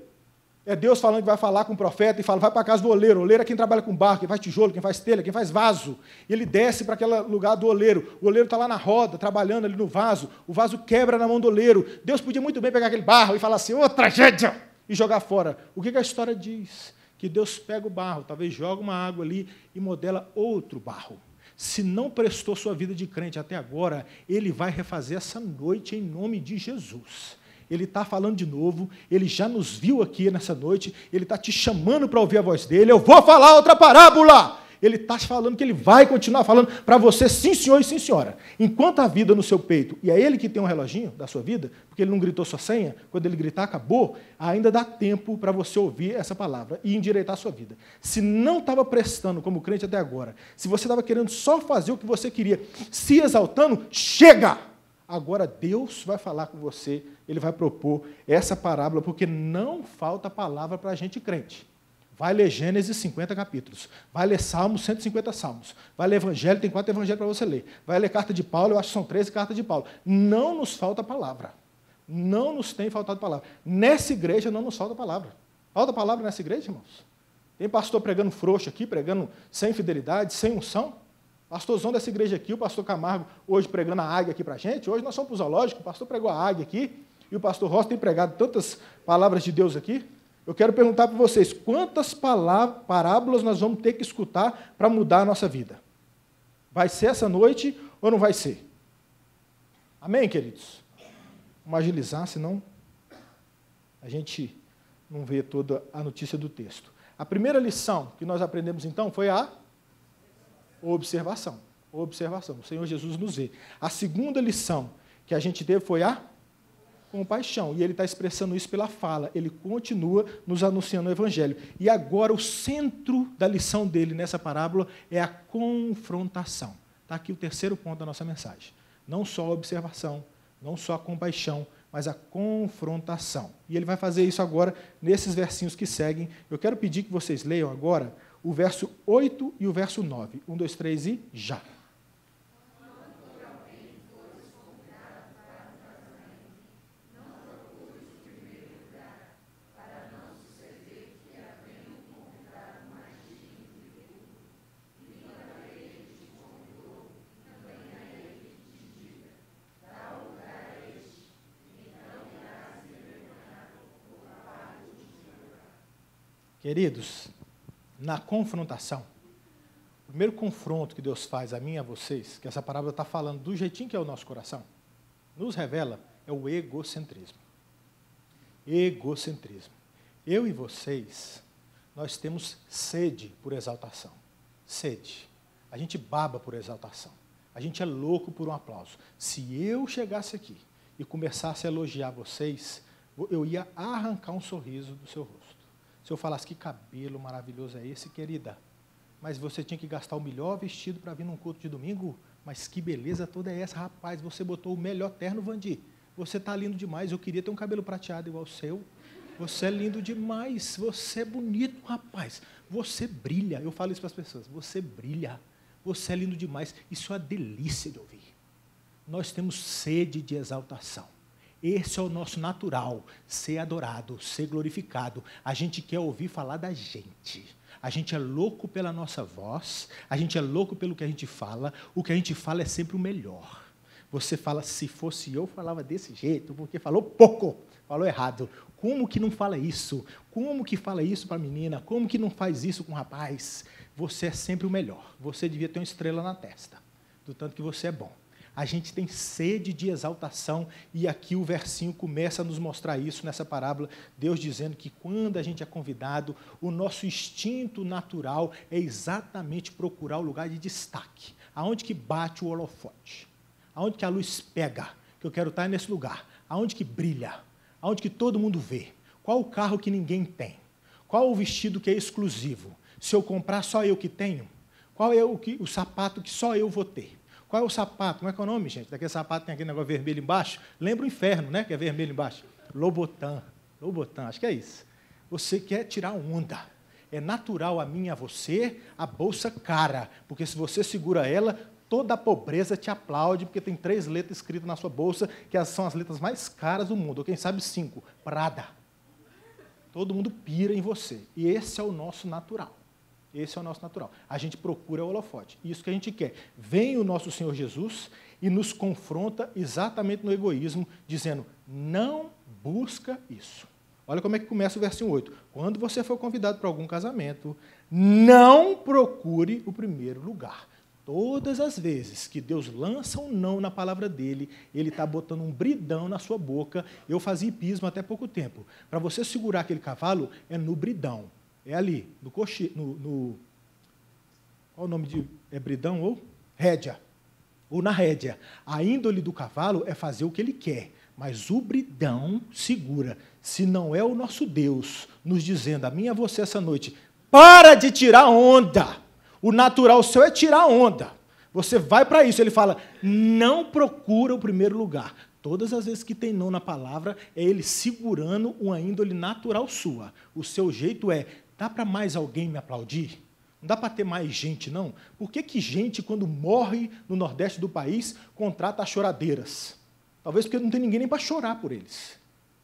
É Deus falando que vai falar com o profeta e fala: vai para a casa do oleiro. O oleiro é quem trabalha com barro, quem faz tijolo, quem faz telha, quem faz vaso. E ele desce para aquele lugar do oleiro. O oleiro está lá na roda, trabalhando ali no vaso. O vaso quebra na mão do oleiro. Deus podia muito bem pegar aquele barro e falar assim: ô oh, tragédia! e jogar fora. O que, que a história diz? que Deus pega o barro, talvez joga uma água ali e modela outro barro. Se não prestou sua vida de crente até agora, ele vai refazer essa noite em nome de Jesus. Ele está falando de novo, ele já nos viu aqui nessa noite, ele está te chamando para ouvir a voz dele. Eu vou falar outra parábola. Ele está falando que ele vai continuar falando para você, sim, senhor e sim, senhora. Enquanto a vida no seu peito, e é ele que tem um reloginho da sua vida, porque ele não gritou sua senha, quando ele gritar, acabou, ainda dá tempo para você ouvir essa palavra e endireitar a sua vida. Se não estava prestando como crente até agora, se você estava querendo só fazer o que você queria, se exaltando, chega! Agora Deus vai falar com você, ele vai propor essa parábola, porque não falta palavra para a gente crente. Vai ler Gênesis 50 capítulos. Vai ler Salmos 150 salmos. Vai ler Evangelho, tem quatro evangelhos para você ler. Vai ler carta de Paulo, eu acho que são 13 cartas de Paulo. Não nos falta palavra. Não nos tem faltado palavra. Nessa igreja não nos falta palavra. Falta palavra nessa igreja, irmãos? Tem pastor pregando frouxo aqui, pregando sem fidelidade, sem unção? Pastorzão dessa igreja aqui, o pastor Camargo, hoje pregando a águia aqui para a gente. Hoje nós somos para o zoológico, o pastor pregou a águia aqui. E o pastor Rosa tem pregado tantas palavras de Deus aqui. Eu quero perguntar para vocês: quantas parábolas nós vamos ter que escutar para mudar a nossa vida? Vai ser essa noite ou não vai ser? Amém, queridos? Vamos agilizar, senão a gente não vê toda a notícia do texto. A primeira lição que nós aprendemos então foi a observação. Observação. O Senhor Jesus nos vê. A segunda lição que a gente teve foi a compaixão. E ele está expressando isso pela fala. Ele continua nos anunciando o evangelho. E agora o centro da lição dele nessa parábola é a confrontação. Está aqui o terceiro ponto da nossa mensagem. Não só a observação, não só a compaixão, mas a confrontação. E ele vai fazer isso agora nesses versinhos que seguem. Eu quero pedir que vocês leiam agora o verso 8 e o verso 9. 1, 2, 3 e já. Queridos, na confrontação, o primeiro confronto que Deus faz a mim e a vocês, que essa parábola está falando do jeitinho que é o nosso coração, nos revela é o egocentrismo. Egocentrismo. Eu e vocês, nós temos sede por exaltação. Sede. A gente baba por exaltação. A gente é louco por um aplauso. Se eu chegasse aqui e começasse a elogiar vocês, eu ia arrancar um sorriso do seu rosto. Se eu falasse que cabelo maravilhoso é esse, querida, mas você tinha que gastar o melhor vestido para vir num culto de domingo? Mas que beleza toda é essa, rapaz? Você botou o melhor terno, Vandi. Você está lindo demais. Eu queria ter um cabelo prateado igual o seu. Você é lindo demais. Você é bonito, rapaz. Você brilha. Eu falo isso para as pessoas. Você brilha. Você é lindo demais. Isso é uma delícia de ouvir. Nós temos sede de exaltação. Esse é o nosso natural, ser adorado, ser glorificado. A gente quer ouvir falar da gente. A gente é louco pela nossa voz, a gente é louco pelo que a gente fala, o que a gente fala é sempre o melhor. Você fala, se fosse eu, falava desse jeito, porque falou pouco, falou errado. Como que não fala isso? Como que fala isso para a menina? Como que não faz isso com o rapaz? Você é sempre o melhor. Você devia ter uma estrela na testa, do tanto que você é bom. A gente tem sede de exaltação, e aqui o versinho começa a nos mostrar isso nessa parábola. Deus dizendo que quando a gente é convidado, o nosso instinto natural é exatamente procurar o lugar de destaque. Aonde que bate o holofote? Aonde que a luz pega? Que eu quero estar nesse lugar. Aonde que brilha? Aonde que todo mundo vê? Qual o carro que ninguém tem? Qual o vestido que é exclusivo? Se eu comprar, só eu que tenho? Qual é o, que, o sapato que só eu vou ter? Qual é o sapato? Como é que é o nome, gente? Daquele sapato tem aquele negócio vermelho embaixo. Lembra o inferno, né? Que é vermelho embaixo. Lobotan. Lobotan, acho que é isso. Você quer tirar onda. É natural a mim e a você a bolsa cara, porque se você segura ela, toda a pobreza te aplaude, porque tem três letras escritas na sua bolsa, que são as letras mais caras do mundo, ou quem sabe cinco. Prada. Todo mundo pira em você. E esse é o nosso natural. Esse é o nosso natural. A gente procura o holofote. Isso que a gente quer. Vem o nosso Senhor Jesus e nos confronta exatamente no egoísmo, dizendo: não busca isso. Olha como é que começa o versículo 8. Quando você for convidado para algum casamento, não procure o primeiro lugar. Todas as vezes que Deus lança um não na palavra dele, ele está botando um bridão na sua boca. Eu fazia hipismo até pouco tempo. Para você segurar aquele cavalo, é no bridão. É ali, no coche, no, no qual o nome de é bridão ou rédea? Ou na rédea. A índole do cavalo é fazer o que ele quer, mas o bridão segura. Se não é o nosso Deus nos dizendo a mim e a você essa noite, para de tirar onda. O natural seu é tirar onda. Você vai para isso. Ele fala, não procura o primeiro lugar. Todas as vezes que tem não na palavra, é ele segurando uma índole natural sua. O seu jeito é Dá para mais alguém me aplaudir? Não dá para ter mais gente, não? Por que, que gente, quando morre no Nordeste do país, contrata choradeiras? Talvez porque não tem ninguém nem para chorar por eles.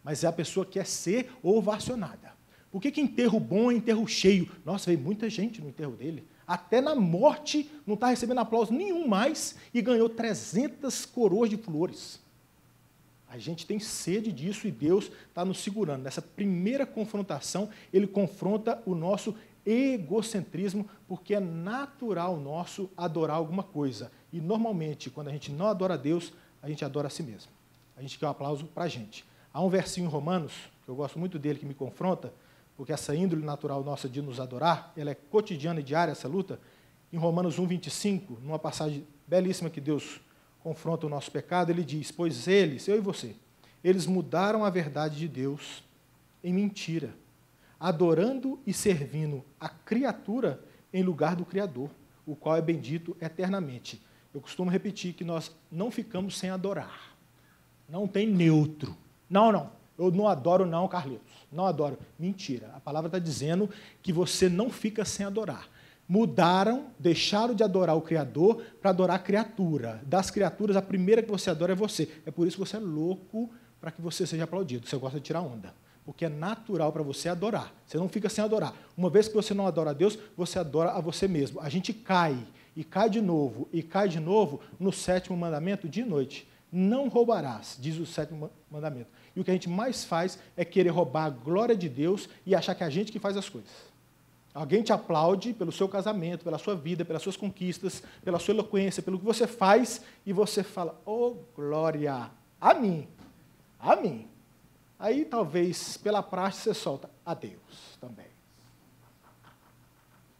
Mas é a pessoa que é ser ovacionada. Por que, que enterro bom é enterro cheio? Nossa, veio muita gente no enterro dele. Até na morte não está recebendo aplauso nenhum mais e ganhou 300 coroas de flores. A gente tem sede disso e Deus está nos segurando. Nessa primeira confrontação, ele confronta o nosso egocentrismo, porque é natural nosso adorar alguma coisa. E normalmente, quando a gente não adora a Deus, a gente adora a si mesmo. A gente quer um aplauso para a gente. Há um versinho em Romanos, que eu gosto muito dele, que me confronta, porque essa índole natural nossa de nos adorar, ela é cotidiana e diária, essa luta. Em Romanos 1:25, numa passagem belíssima que Deus confronta o nosso pecado, ele diz: Pois eles, eu e você, eles mudaram a verdade de Deus em mentira, adorando e servindo a criatura em lugar do Criador, o qual é bendito eternamente. Eu costumo repetir que nós não ficamos sem adorar. Não tem neutro. Não, não. Eu não adoro, não, Carlitos. Não adoro. Mentira. A palavra está dizendo que você não fica sem adorar mudaram, deixaram de adorar o Criador para adorar a criatura. Das criaturas, a primeira que você adora é você. É por isso que você é louco para que você seja aplaudido. Você gosta de tirar onda. Porque é natural para você adorar. Você não fica sem adorar. Uma vez que você não adora a Deus, você adora a você mesmo. A gente cai, e cai de novo, e cai de novo no sétimo mandamento de noite. Não roubarás, diz o sétimo mandamento. E o que a gente mais faz é querer roubar a glória de Deus e achar que é a gente que faz as coisas. Alguém te aplaude pelo seu casamento, pela sua vida, pelas suas conquistas, pela sua eloquência, pelo que você faz, e você fala, oh glória, a mim, a mim. Aí talvez pela praxe você solta, a Deus também.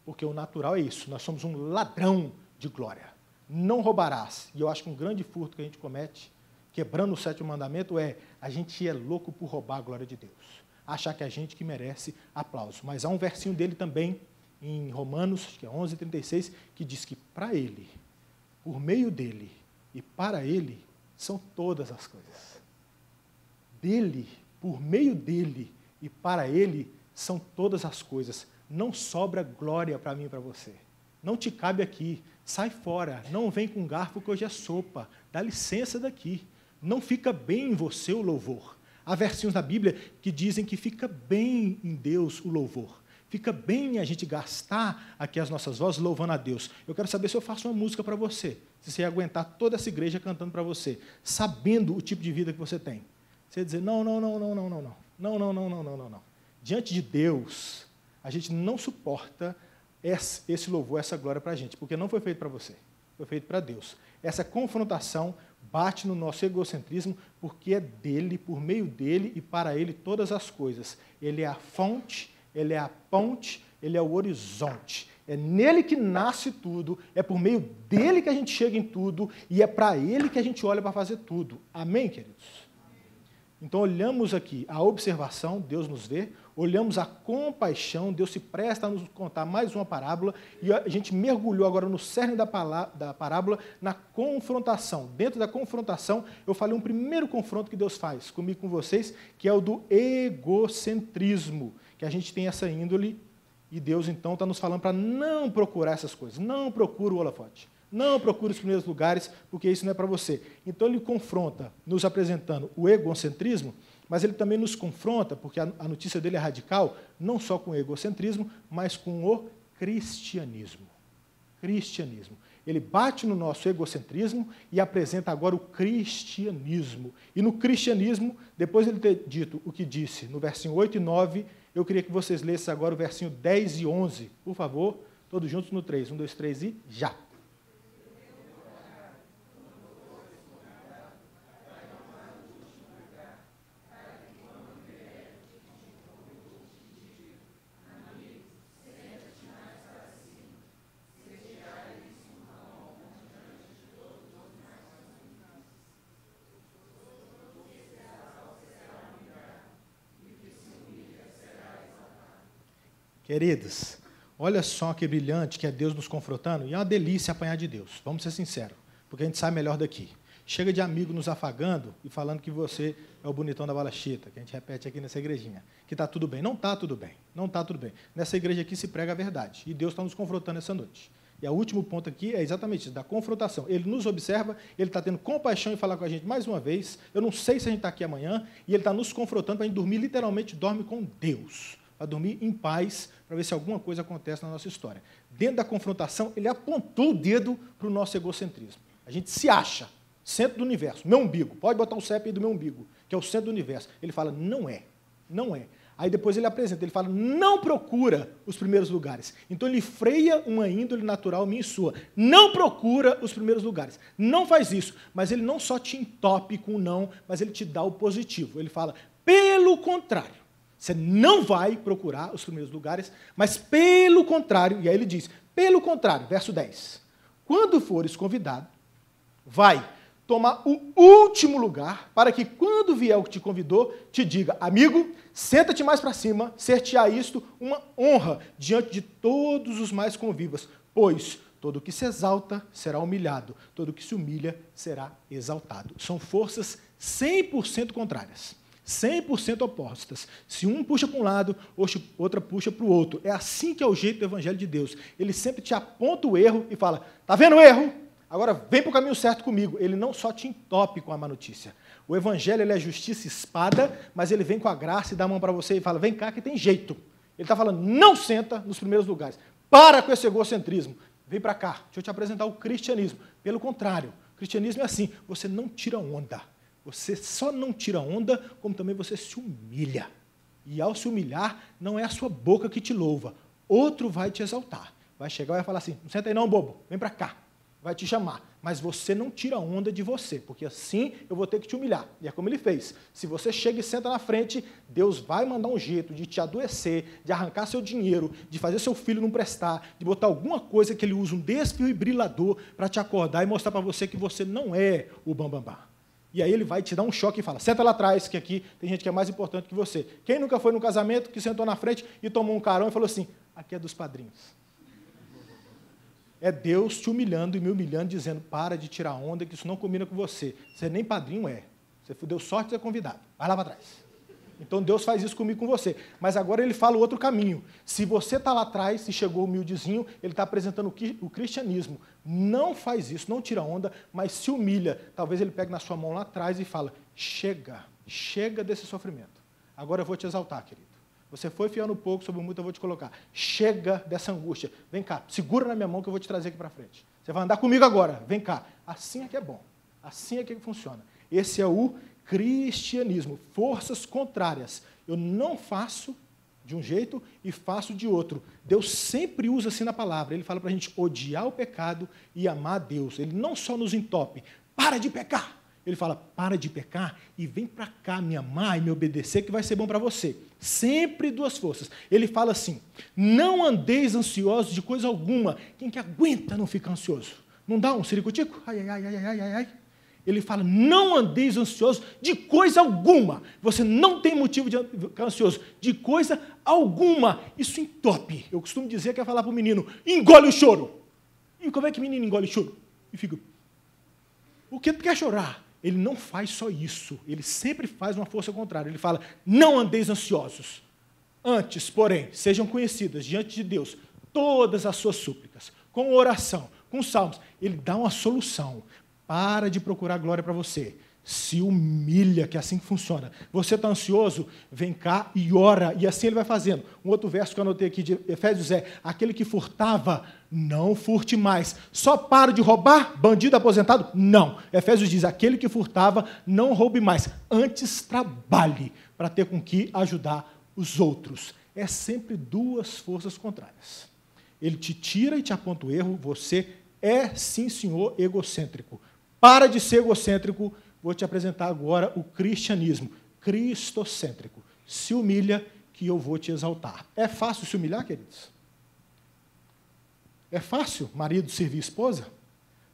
Porque o natural é isso, nós somos um ladrão de glória. Não roubarás. E eu acho que um grande furto que a gente comete, quebrando o sétimo mandamento, é a gente é louco por roubar a glória de Deus achar que é a gente que merece aplauso. Mas há um versinho dele também, em Romanos, que é 11:36 que diz que para ele, por meio dele e para ele, são todas as coisas. Dele, por meio dele e para ele, são todas as coisas. Não sobra glória para mim e para você. Não te cabe aqui. Sai fora. Não vem com garfo que hoje é sopa. Dá licença daqui. Não fica bem em você o louvor Há versinhos na Bíblia que dizem que fica bem em Deus o louvor. Fica bem a gente gastar aqui as nossas vozes louvando a Deus. Eu quero saber se eu faço uma música para você, se você ia aguentar toda essa igreja cantando para você, sabendo o tipo de vida que você tem. Você dizer, não, não, não, não, não, não, não, não, não, não, não, não, não, não. Diante de Deus, a gente não suporta esse louvor, essa glória para a gente, porque não foi feito para você, foi feito para Deus. Essa confrontação bate no nosso egocentrismo, porque é dele, por meio dele e para ele todas as coisas. Ele é a fonte, ele é a ponte, ele é o horizonte. É nele que nasce tudo, é por meio dele que a gente chega em tudo e é para ele que a gente olha para fazer tudo. Amém, queridos? Então olhamos aqui a observação, Deus nos vê, olhamos a compaixão, Deus se presta a nos contar mais uma parábola e a gente mergulhou agora no cerne da, parábola, na confrontação. Dentro da confrontação, eu falei um primeiro confronto que Deus faz comigo com vocês, que é o do egocentrismo, que a gente tem essa índole e Deus então está nos falando para não procurar essas coisas, não procura o holofote. Não procure os primeiros lugares, porque isso não é para você. Então ele confronta, nos apresentando o egocentrismo, mas ele também nos confronta, porque a notícia dele é radical, não só com o egocentrismo, mas com o cristianismo. Cristianismo. Ele bate no nosso egocentrismo e apresenta agora o cristianismo. E no cristianismo, depois de ele ter dito o que disse no versinho 8 e 9, eu queria que vocês lessem agora o versinho 10 e 11. Por favor, todos juntos no 3. 1, 2, 3 e já. Queridos, olha só que brilhante que é Deus nos confrontando. E é uma delícia apanhar de Deus, vamos ser sinceros, porque a gente sai melhor daqui. Chega de amigo nos afagando e falando que você é o bonitão da balachita, que a gente repete aqui nessa igrejinha, que está tudo bem. Não está tudo bem, não está tudo bem. Nessa igreja aqui se prega a verdade, e Deus está nos confrontando essa noite. E o último ponto aqui é exatamente isso, da confrontação. Ele nos observa, ele está tendo compaixão em falar com a gente mais uma vez. Eu não sei se a gente está aqui amanhã, e ele está nos confrontando para a gente dormir, literalmente dorme com Deus a dormir em paz para ver se alguma coisa acontece na nossa história. Dentro da confrontação, ele apontou o dedo para o nosso egocentrismo. A gente se acha centro do universo, meu umbigo. Pode botar o CEP aí do meu umbigo, que é o centro do universo. Ele fala, não é, não é. Aí depois ele apresenta, ele fala, não procura os primeiros lugares. Então ele freia uma índole natural minha e sua. Não procura os primeiros lugares. Não faz isso. Mas ele não só te entope com o não, mas ele te dá o positivo. Ele fala, pelo contrário. Você não vai procurar os primeiros lugares, mas pelo contrário, e aí ele diz, pelo contrário, verso 10. Quando fores convidado, vai tomar o último lugar, para que quando vier o que te convidou, te diga: Amigo, senta-te mais para cima, ser-te-á isto uma honra diante de todos os mais convivas, pois todo que se exalta será humilhado, todo que se humilha será exaltado. São forças 100% contrárias. 100% opostas. Se um puxa para um lado, outra puxa para o outro. É assim que é o jeito do Evangelho de Deus. Ele sempre te aponta o erro e fala: tá vendo o erro? Agora vem para o caminho certo comigo. Ele não só te entope com a má notícia. O Evangelho ele é justiça e espada, mas ele vem com a graça e dá a mão para você e fala: vem cá que tem jeito. Ele está falando: não senta nos primeiros lugares. Para com esse egocentrismo. Vem para cá, deixa eu te apresentar o cristianismo. Pelo contrário, o cristianismo é assim: você não tira onda. Você só não tira onda, como também você se humilha. E ao se humilhar, não é a sua boca que te louva. Outro vai te exaltar. Vai chegar e vai falar assim: não senta aí não, bobo, vem para cá. Vai te chamar. Mas você não tira onda de você, porque assim eu vou ter que te humilhar. E é como ele fez. Se você chega e senta na frente, Deus vai mandar um jeito de te adoecer, de arrancar seu dinheiro, de fazer seu filho não prestar, de botar alguma coisa que ele usa, um desfibrilador, para te acordar e mostrar para você que você não é o bambambá. Bam, bam. E aí ele vai te dar um choque e fala: senta lá atrás, que aqui tem gente que é mais importante que você. Quem nunca foi num casamento que sentou na frente e tomou um carão e falou assim: aqui é dos padrinhos? É Deus te humilhando e me humilhando, dizendo: para de tirar onda, que isso não combina com você. Você nem padrinho é. Você deu sorte de ser é convidado. Vai lá para trás. Então Deus faz isso comigo com você. Mas agora ele fala outro caminho. Se você está lá atrás, se chegou humildezinho, ele está apresentando o cristianismo. Não faz isso, não tira onda, mas se humilha. Talvez ele pegue na sua mão lá atrás e fala: chega, chega desse sofrimento. Agora eu vou te exaltar, querido. Você foi fiando um pouco, sobre muito eu vou te colocar. Chega dessa angústia. Vem cá, segura na minha mão que eu vou te trazer aqui para frente. Você vai andar comigo agora. Vem cá. Assim é que é bom. Assim é que funciona. Esse é o cristianismo, forças contrárias. Eu não faço de um jeito e faço de outro. Deus sempre usa assim na palavra. Ele fala para a gente odiar o pecado e amar Deus. Ele não só nos entope, para de pecar. Ele fala, para de pecar e vem para cá me amar e me obedecer, que vai ser bom para você. Sempre duas forças. Ele fala assim: não andeis ansiosos de coisa alguma. Quem que aguenta não fica ansioso? Não dá um ciricutico? Ai, ai, ai, ai, ai, ai, ai. Ele fala: não andeis ansiosos de coisa alguma. Você não tem motivo de ficar ansioso de coisa alguma. Isso entope. Eu costumo dizer que é falar para o menino: engole o choro. E como é que o menino engole o choro? E fica: o que tu quer chorar? Ele não faz só isso. Ele sempre faz uma força contrária. Ele fala: não andeis ansiosos. Antes, porém, sejam conhecidas diante de Deus todas as suas súplicas, com oração, com salmos. Ele dá uma solução. Para de procurar glória para você. Se humilha, que é assim que funciona. Você está ansioso? Vem cá e ora. E assim ele vai fazendo. Um outro verso que eu anotei aqui de Efésios é: aquele que furtava, não furte mais. Só para de roubar? Bandido aposentado? Não. Efésios diz: aquele que furtava, não roube mais. Antes trabalhe para ter com que ajudar os outros. É sempre duas forças contrárias. Ele te tira e te aponta o erro, você é, sim, senhor, egocêntrico. Para de ser egocêntrico, vou te apresentar agora o cristianismo, cristocêntrico. Se humilha que eu vou te exaltar. É fácil se humilhar, queridos? É fácil, marido, servir esposa?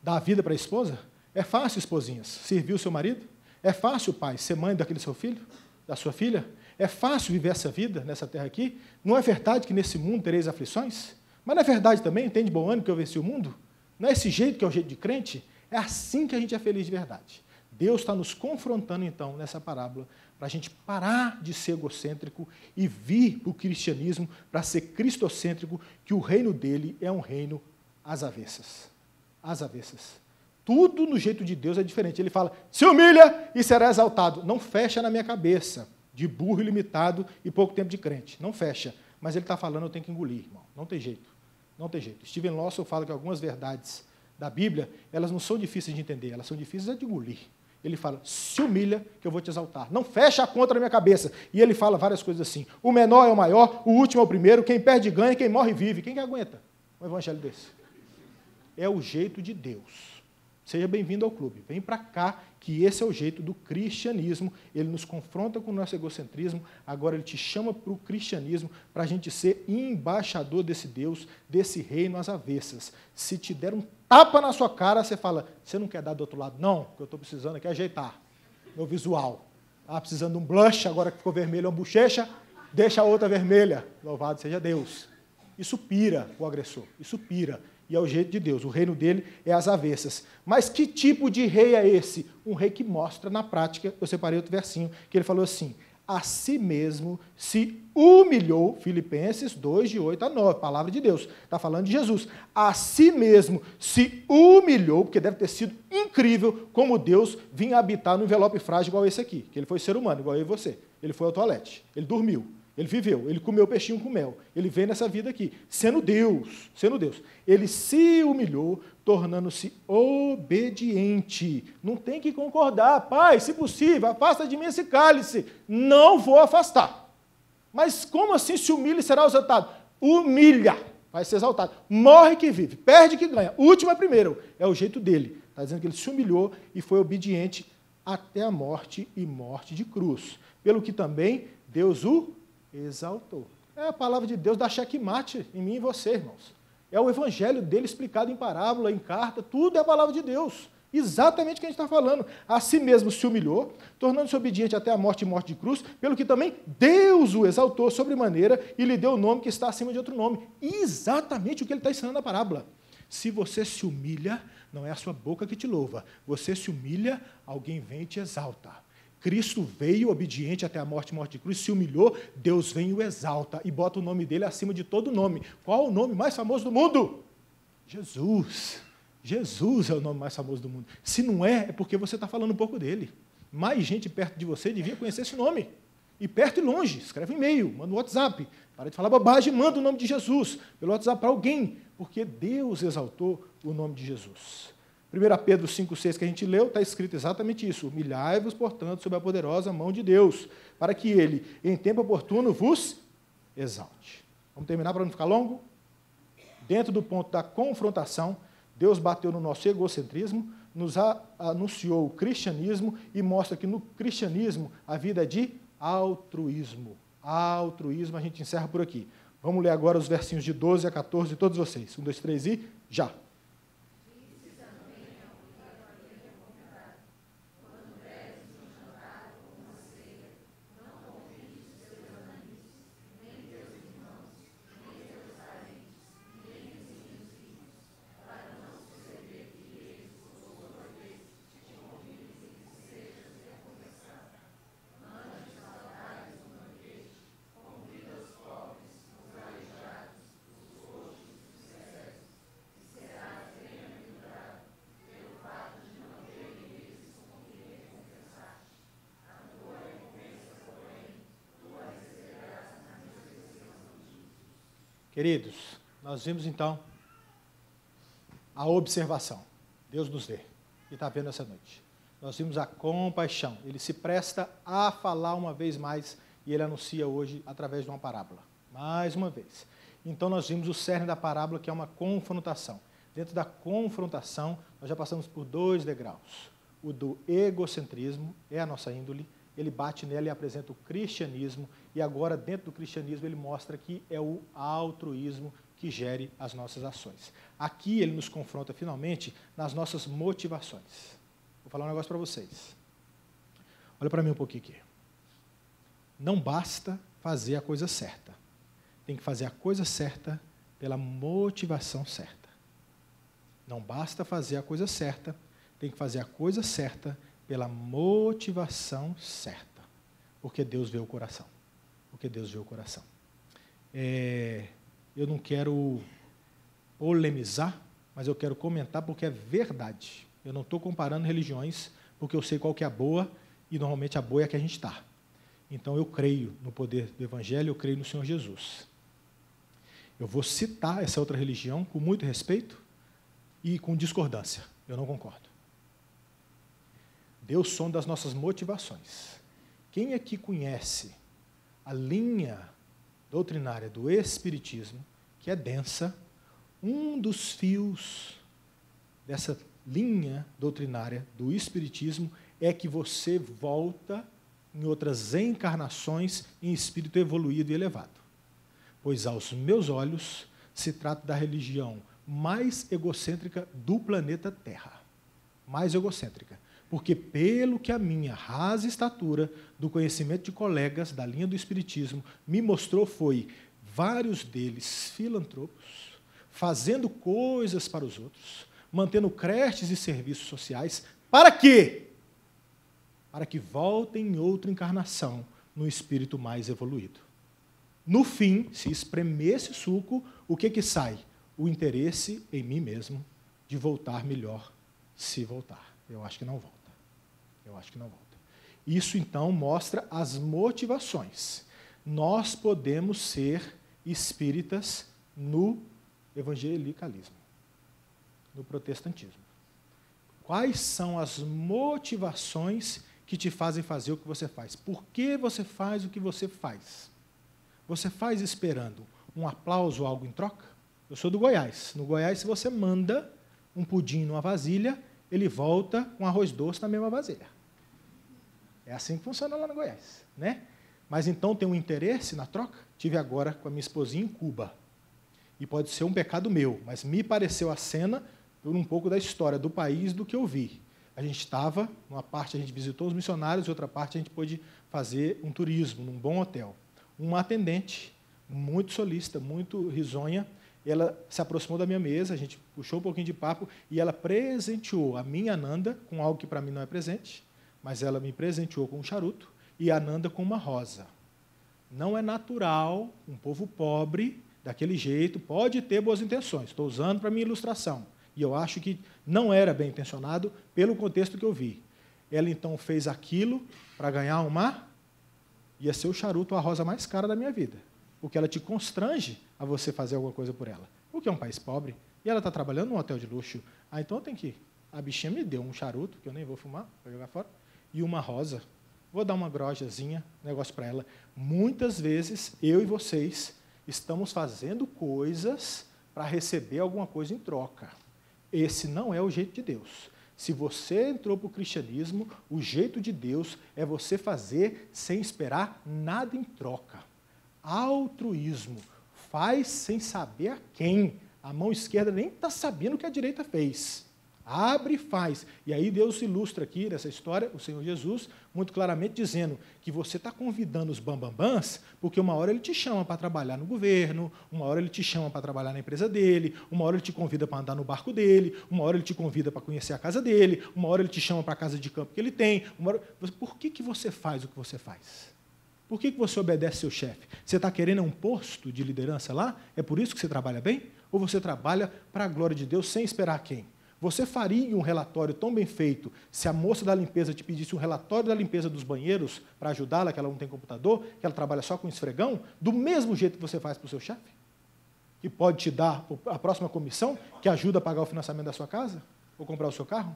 Dar a vida para a esposa? É fácil, esposinhas, servir o seu marido? É fácil, pai, ser mãe daquele seu filho? Da sua filha? É fácil viver essa vida nessa terra aqui? Não é verdade que nesse mundo tereis aflições? Mas não é verdade também, entende, bom ano, que eu venci o mundo? Não é esse jeito que é o jeito de crente? É assim que a gente é feliz de verdade. Deus está nos confrontando, então, nessa parábola, para a gente parar de ser egocêntrico e vir para o cristianismo para ser cristocêntrico, que o reino dele é um reino às avessas. Às avessas. Tudo no jeito de Deus é diferente. Ele fala, se humilha e será exaltado. Não fecha na minha cabeça, de burro ilimitado e pouco tempo de crente. Não fecha. Mas ele está falando, eu tenho que engolir, irmão. Não tem jeito. Não tem jeito. Steven Lawson fala que algumas verdades da Bíblia, elas não são difíceis de entender, elas são difíceis é de engolir. Ele fala: se humilha, que eu vou te exaltar. Não fecha a conta na minha cabeça. E ele fala várias coisas assim: o menor é o maior, o último é o primeiro, quem perde ganha, quem morre vive. Quem que aguenta um evangelho desse? É o jeito de Deus. Seja bem-vindo ao clube. Vem para cá que esse é o jeito do cristianismo. Ele nos confronta com o nosso egocentrismo, agora ele te chama para o cristianismo, para a gente ser embaixador desse Deus, desse reino às avessas. Se te der um tapa na sua cara, você fala: Você não quer dar do outro lado? Não, porque eu estou precisando aqui é ajeitar meu visual. Estava ah, precisando de um blush, agora que ficou vermelho é uma bochecha, deixa a outra vermelha. Louvado seja Deus. Isso pira o agressor, isso pira e ao é jeito de Deus. O reino dele é as avessas. Mas que tipo de rei é esse? Um rei que mostra na prática, eu separei outro versinho, que ele falou assim: a si mesmo se humilhou, Filipenses 2, de 8 a 9, palavra de Deus, está falando de Jesus. A si mesmo se humilhou, porque deve ter sido incrível como Deus vinha habitar no envelope frágil igual esse aqui, que ele foi ser humano, igual eu e você. Ele foi ao toalete, ele dormiu, ele viveu, ele comeu peixinho com mel. Ele veio nessa vida aqui, sendo Deus, sendo Deus. Ele se humilhou, tornando-se obediente. Não tem que concordar, pai, se possível, afasta de mim esse cálice. Não vou afastar. Mas como assim se humilha e será exaltado? Humilha, vai ser exaltado. Morre que vive, perde que ganha. Último é primeiro, é o jeito dele. Está dizendo que ele se humilhou e foi obediente até a morte e morte de cruz. Pelo que também Deus o exaltou. É a palavra de Deus dá checkmate em mim e você, irmãos. É o evangelho dele explicado em parábola, em carta, tudo é a palavra de Deus. Exatamente o que a gente está falando. A si mesmo se humilhou, tornando-se obediente até a morte e morte de cruz, pelo que também Deus o exaltou sobremaneira e lhe deu o nome que está acima de outro nome. Exatamente o que ele está ensinando na parábola. Se você se humilha, não é a sua boca que te louva. Você se humilha, alguém vem e te exalta. Cristo veio obediente até a morte, morte de cruz, se humilhou, Deus vem e o exalta e bota o nome dele acima de todo nome. Qual o nome mais famoso do mundo? Jesus. Jesus é o nome mais famoso do mundo. Se não é, é porque você está falando um pouco dele. Mais gente perto de você devia conhecer esse nome. E perto e longe, escreve um e-mail, manda um WhatsApp. Para de falar bobagem, manda o nome de Jesus pelo WhatsApp para alguém, porque Deus exaltou o nome de Jesus. 1 Pedro 5,6 que a gente leu, está escrito exatamente isso. Humilhai-vos, portanto, sob a poderosa mão de Deus, para que ele, em tempo oportuno, vos exalte. Vamos terminar para não ficar longo? Dentro do ponto da confrontação, Deus bateu no nosso egocentrismo, nos anunciou o cristianismo e mostra que no cristianismo a vida é de altruísmo. Altruísmo, a gente encerra por aqui. Vamos ler agora os versinhos de 12 a 14, todos vocês. Um, dois, três e já! Queridos, nós vimos então a observação. Deus nos dê. E está vendo essa noite. Nós vimos a compaixão. Ele se presta a falar uma vez mais e ele anuncia hoje através de uma parábola. Mais uma vez. Então nós vimos o cerne da parábola, que é uma confrontação. Dentro da confrontação, nós já passamos por dois degraus. O do egocentrismo, é a nossa índole, ele bate nela e apresenta o cristianismo, e agora, dentro do cristianismo, ele mostra que é o altruísmo que gere as nossas ações. Aqui ele nos confronta finalmente nas nossas motivações. Vou falar um negócio para vocês. Olha para mim um pouquinho aqui. Não basta fazer a coisa certa. Tem que fazer a coisa certa pela motivação certa. Não basta fazer a coisa certa, tem que fazer a coisa certa pela motivação certa. Porque Deus vê o coração. Porque Deus vê o coração. É, eu não quero polemizar, mas eu quero comentar porque é verdade. Eu não estou comparando religiões, porque eu sei qual que é a boa, e normalmente a boa é a que a gente está. Então eu creio no poder do Evangelho, eu creio no Senhor Jesus. Eu vou citar essa outra religião com muito respeito e com discordância. Eu não concordo. Deus sonda as nossas motivações. Quem aqui conhece a linha doutrinária do Espiritismo, que é densa, um dos fios dessa linha doutrinária do Espiritismo é que você volta em outras encarnações em espírito evoluído e elevado. Pois, aos meus olhos, se trata da religião mais egocêntrica do planeta Terra. Mais egocêntrica porque pelo que a minha rasa estatura do conhecimento de colegas da linha do espiritismo me mostrou foi vários deles filantropos, fazendo coisas para os outros, mantendo creches e serviços sociais, para quê? Para que voltem em outra encarnação no espírito mais evoluído. No fim, se espremer esse suco, o que que sai? O interesse em mim mesmo de voltar melhor, se voltar. Eu acho que não volta. Eu acho que não volta. Isso então mostra as motivações. Nós podemos ser espíritas no evangelicalismo, no protestantismo. Quais são as motivações que te fazem fazer o que você faz? Por que você faz o que você faz? Você faz esperando um aplauso ou algo em troca? Eu sou do Goiás. No Goiás, se você manda um pudim numa vasilha, ele volta com arroz doce na mesma vasilha. É assim que funciona lá no Goiás. Né? Mas então tem um interesse na troca? Tive agora com a minha esposinha em Cuba. E pode ser um pecado meu, mas me pareceu a cena por um pouco da história do país, do que eu vi. A gente estava, uma parte a gente visitou os missionários, e outra parte a gente pôde fazer um turismo num bom hotel. Um atendente, muito solista, muito risonha, ela se aproximou da minha mesa, a gente puxou um pouquinho de papo e ela presenteou a minha Ananda com algo que para mim não é presente, mas ela me presenteou com um charuto e a Ananda com uma rosa. Não é natural um povo pobre, daquele jeito, pode ter boas intenções. Estou usando para minha ilustração. E eu acho que não era bem intencionado pelo contexto que eu vi. Ela então fez aquilo para ganhar uma. ia ser o charuto, a rosa mais cara da minha vida. Porque ela te constrange a você fazer alguma coisa por ela. Porque é um país pobre e ela está trabalhando num hotel de luxo. Ah, então tem que. Ir. A bichinha me deu um charuto, que eu nem vou fumar, vou jogar fora, e uma rosa. Vou dar uma grojazinha, negócio para ela. Muitas vezes, eu e vocês estamos fazendo coisas para receber alguma coisa em troca. Esse não é o jeito de Deus. Se você entrou para o cristianismo, o jeito de Deus é você fazer sem esperar nada em troca. Altruísmo faz sem saber a quem. A mão esquerda nem está sabendo o que a direita fez. Abre e faz. E aí Deus ilustra aqui nessa história, o Senhor Jesus, muito claramente dizendo que você está convidando os bambambãs, porque uma hora ele te chama para trabalhar no governo, uma hora ele te chama para trabalhar na empresa dele, uma hora ele te convida para andar no barco dele, uma hora ele te convida para conhecer a casa dele, uma hora ele te chama para a casa de campo que ele tem. Hora... Por que, que você faz o que você faz? Por que, que você obedece seu chefe? Você está querendo um posto de liderança lá? É por isso que você trabalha bem? Ou você trabalha para a glória de Deus sem esperar quem? Você faria um relatório tão bem feito se a moça da limpeza te pedisse um relatório da limpeza dos banheiros para ajudá-la, que ela não tem computador, que ela trabalha só com esfregão, do mesmo jeito que você faz para o seu chefe? Que pode te dar a próxima comissão que ajuda a pagar o financiamento da sua casa ou comprar o seu carro?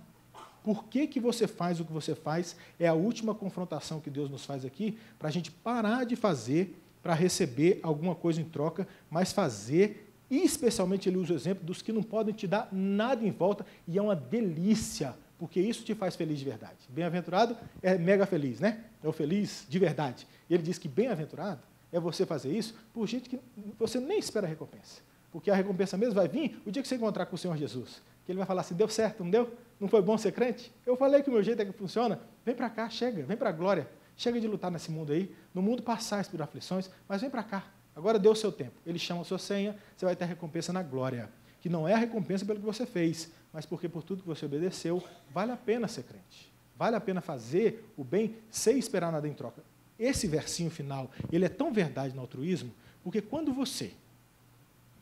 por que, que você faz o que você faz, é a última confrontação que Deus nos faz aqui, para a gente parar de fazer, para receber alguma coisa em troca, mas fazer, e especialmente ele usa o exemplo dos que não podem te dar nada em volta, e é uma delícia, porque isso te faz feliz de verdade. Bem-aventurado é mega feliz, né? É o feliz de verdade. E ele diz que bem-aventurado é você fazer isso por gente que você nem espera recompensa. Porque a recompensa mesmo vai vir o dia que você encontrar com o Senhor Jesus que ele vai falar assim: deu certo, não deu? Não foi bom ser crente? Eu falei que o meu jeito é que funciona. Vem para cá, chega, vem para a glória. Chega de lutar nesse mundo aí. No mundo passar por aflições, mas vem para cá. Agora deu o seu tempo. Ele chama a sua senha, você vai ter recompensa na glória. Que não é a recompensa pelo que você fez, mas porque por tudo que você obedeceu, vale a pena ser crente. Vale a pena fazer o bem sem esperar nada em troca. Esse versinho final, ele é tão verdade no altruísmo, porque quando você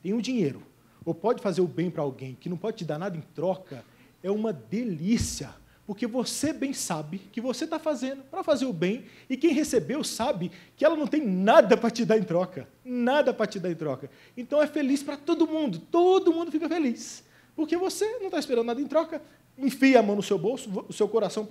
tem o dinheiro ou pode fazer o bem para alguém que não pode te dar nada em troca, é uma delícia, porque você bem sabe que você está fazendo para fazer o bem e quem recebeu sabe que ela não tem nada para te dar em troca, nada para te dar em troca. Então é feliz para todo mundo, todo mundo fica feliz, porque você não está esperando nada em troca, enfia a mão no seu bolso, o seu coração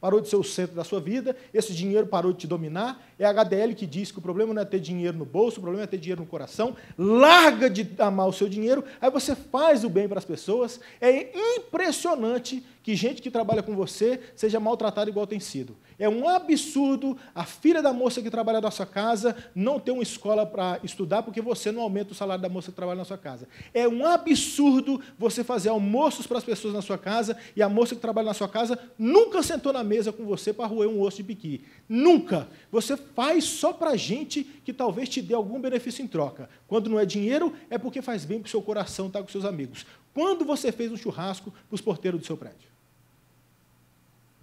parou de ser o centro da sua vida, esse dinheiro parou de te dominar. É a HDL que diz que o problema não é ter dinheiro no bolso, o problema é ter dinheiro no coração. Larga de amar o seu dinheiro, aí você faz o bem para as pessoas. É impressionante que gente que trabalha com você seja maltratada igual tem sido. É um absurdo a filha da moça que trabalha na sua casa não ter uma escola para estudar porque você não aumenta o salário da moça que trabalha na sua casa. É um absurdo você fazer almoços para as pessoas na sua casa e a moça que trabalha na sua casa nunca sentou na mesa com você para roer um osso de biquíni. Nunca. Você faz só para gente que talvez te dê algum benefício em troca. Quando não é dinheiro, é porque faz bem para o seu coração estar tá? com seus amigos. Quando você fez um churrasco para os porteiros do seu prédio?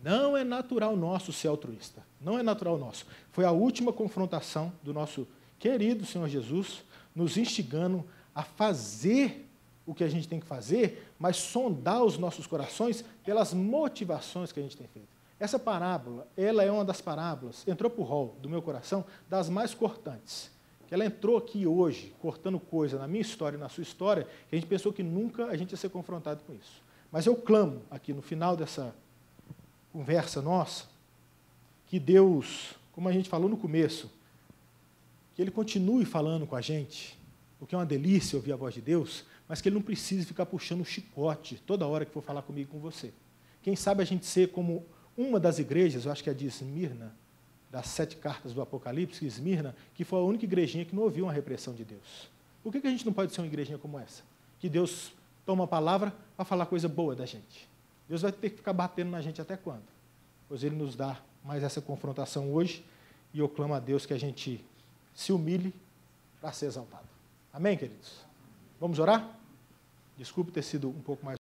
Não é natural nosso ser altruísta. Não é natural nosso. Foi a última confrontação do nosso querido Senhor Jesus nos instigando a fazer o que a gente tem que fazer, mas sondar os nossos corações pelas motivações que a gente tem feito. Essa parábola, ela é uma das parábolas, entrou para o rol do meu coração, das mais cortantes. Ela entrou aqui hoje, cortando coisa na minha história e na sua história, que a gente pensou que nunca a gente ia ser confrontado com isso. Mas eu clamo aqui no final dessa conversa nossa, que Deus, como a gente falou no começo, que Ele continue falando com a gente, porque é uma delícia ouvir a voz de Deus, mas que Ele não precise ficar puxando o chicote toda hora que for falar comigo com você. Quem sabe a gente ser como uma das igrejas, eu acho que é de Esmirna, das sete cartas do Apocalipse, Esmirna, que foi a única igrejinha que não ouviu uma repressão de Deus. Por que a gente não pode ser uma igrejinha como essa? Que Deus toma a palavra para falar coisa boa da gente. Deus vai ter que ficar batendo na gente até quando? Pois Ele nos dá mais essa confrontação hoje e eu clamo a Deus que a gente se humilhe para ser exaltado. Amém, queridos? Vamos orar? Desculpe ter sido um pouco mais.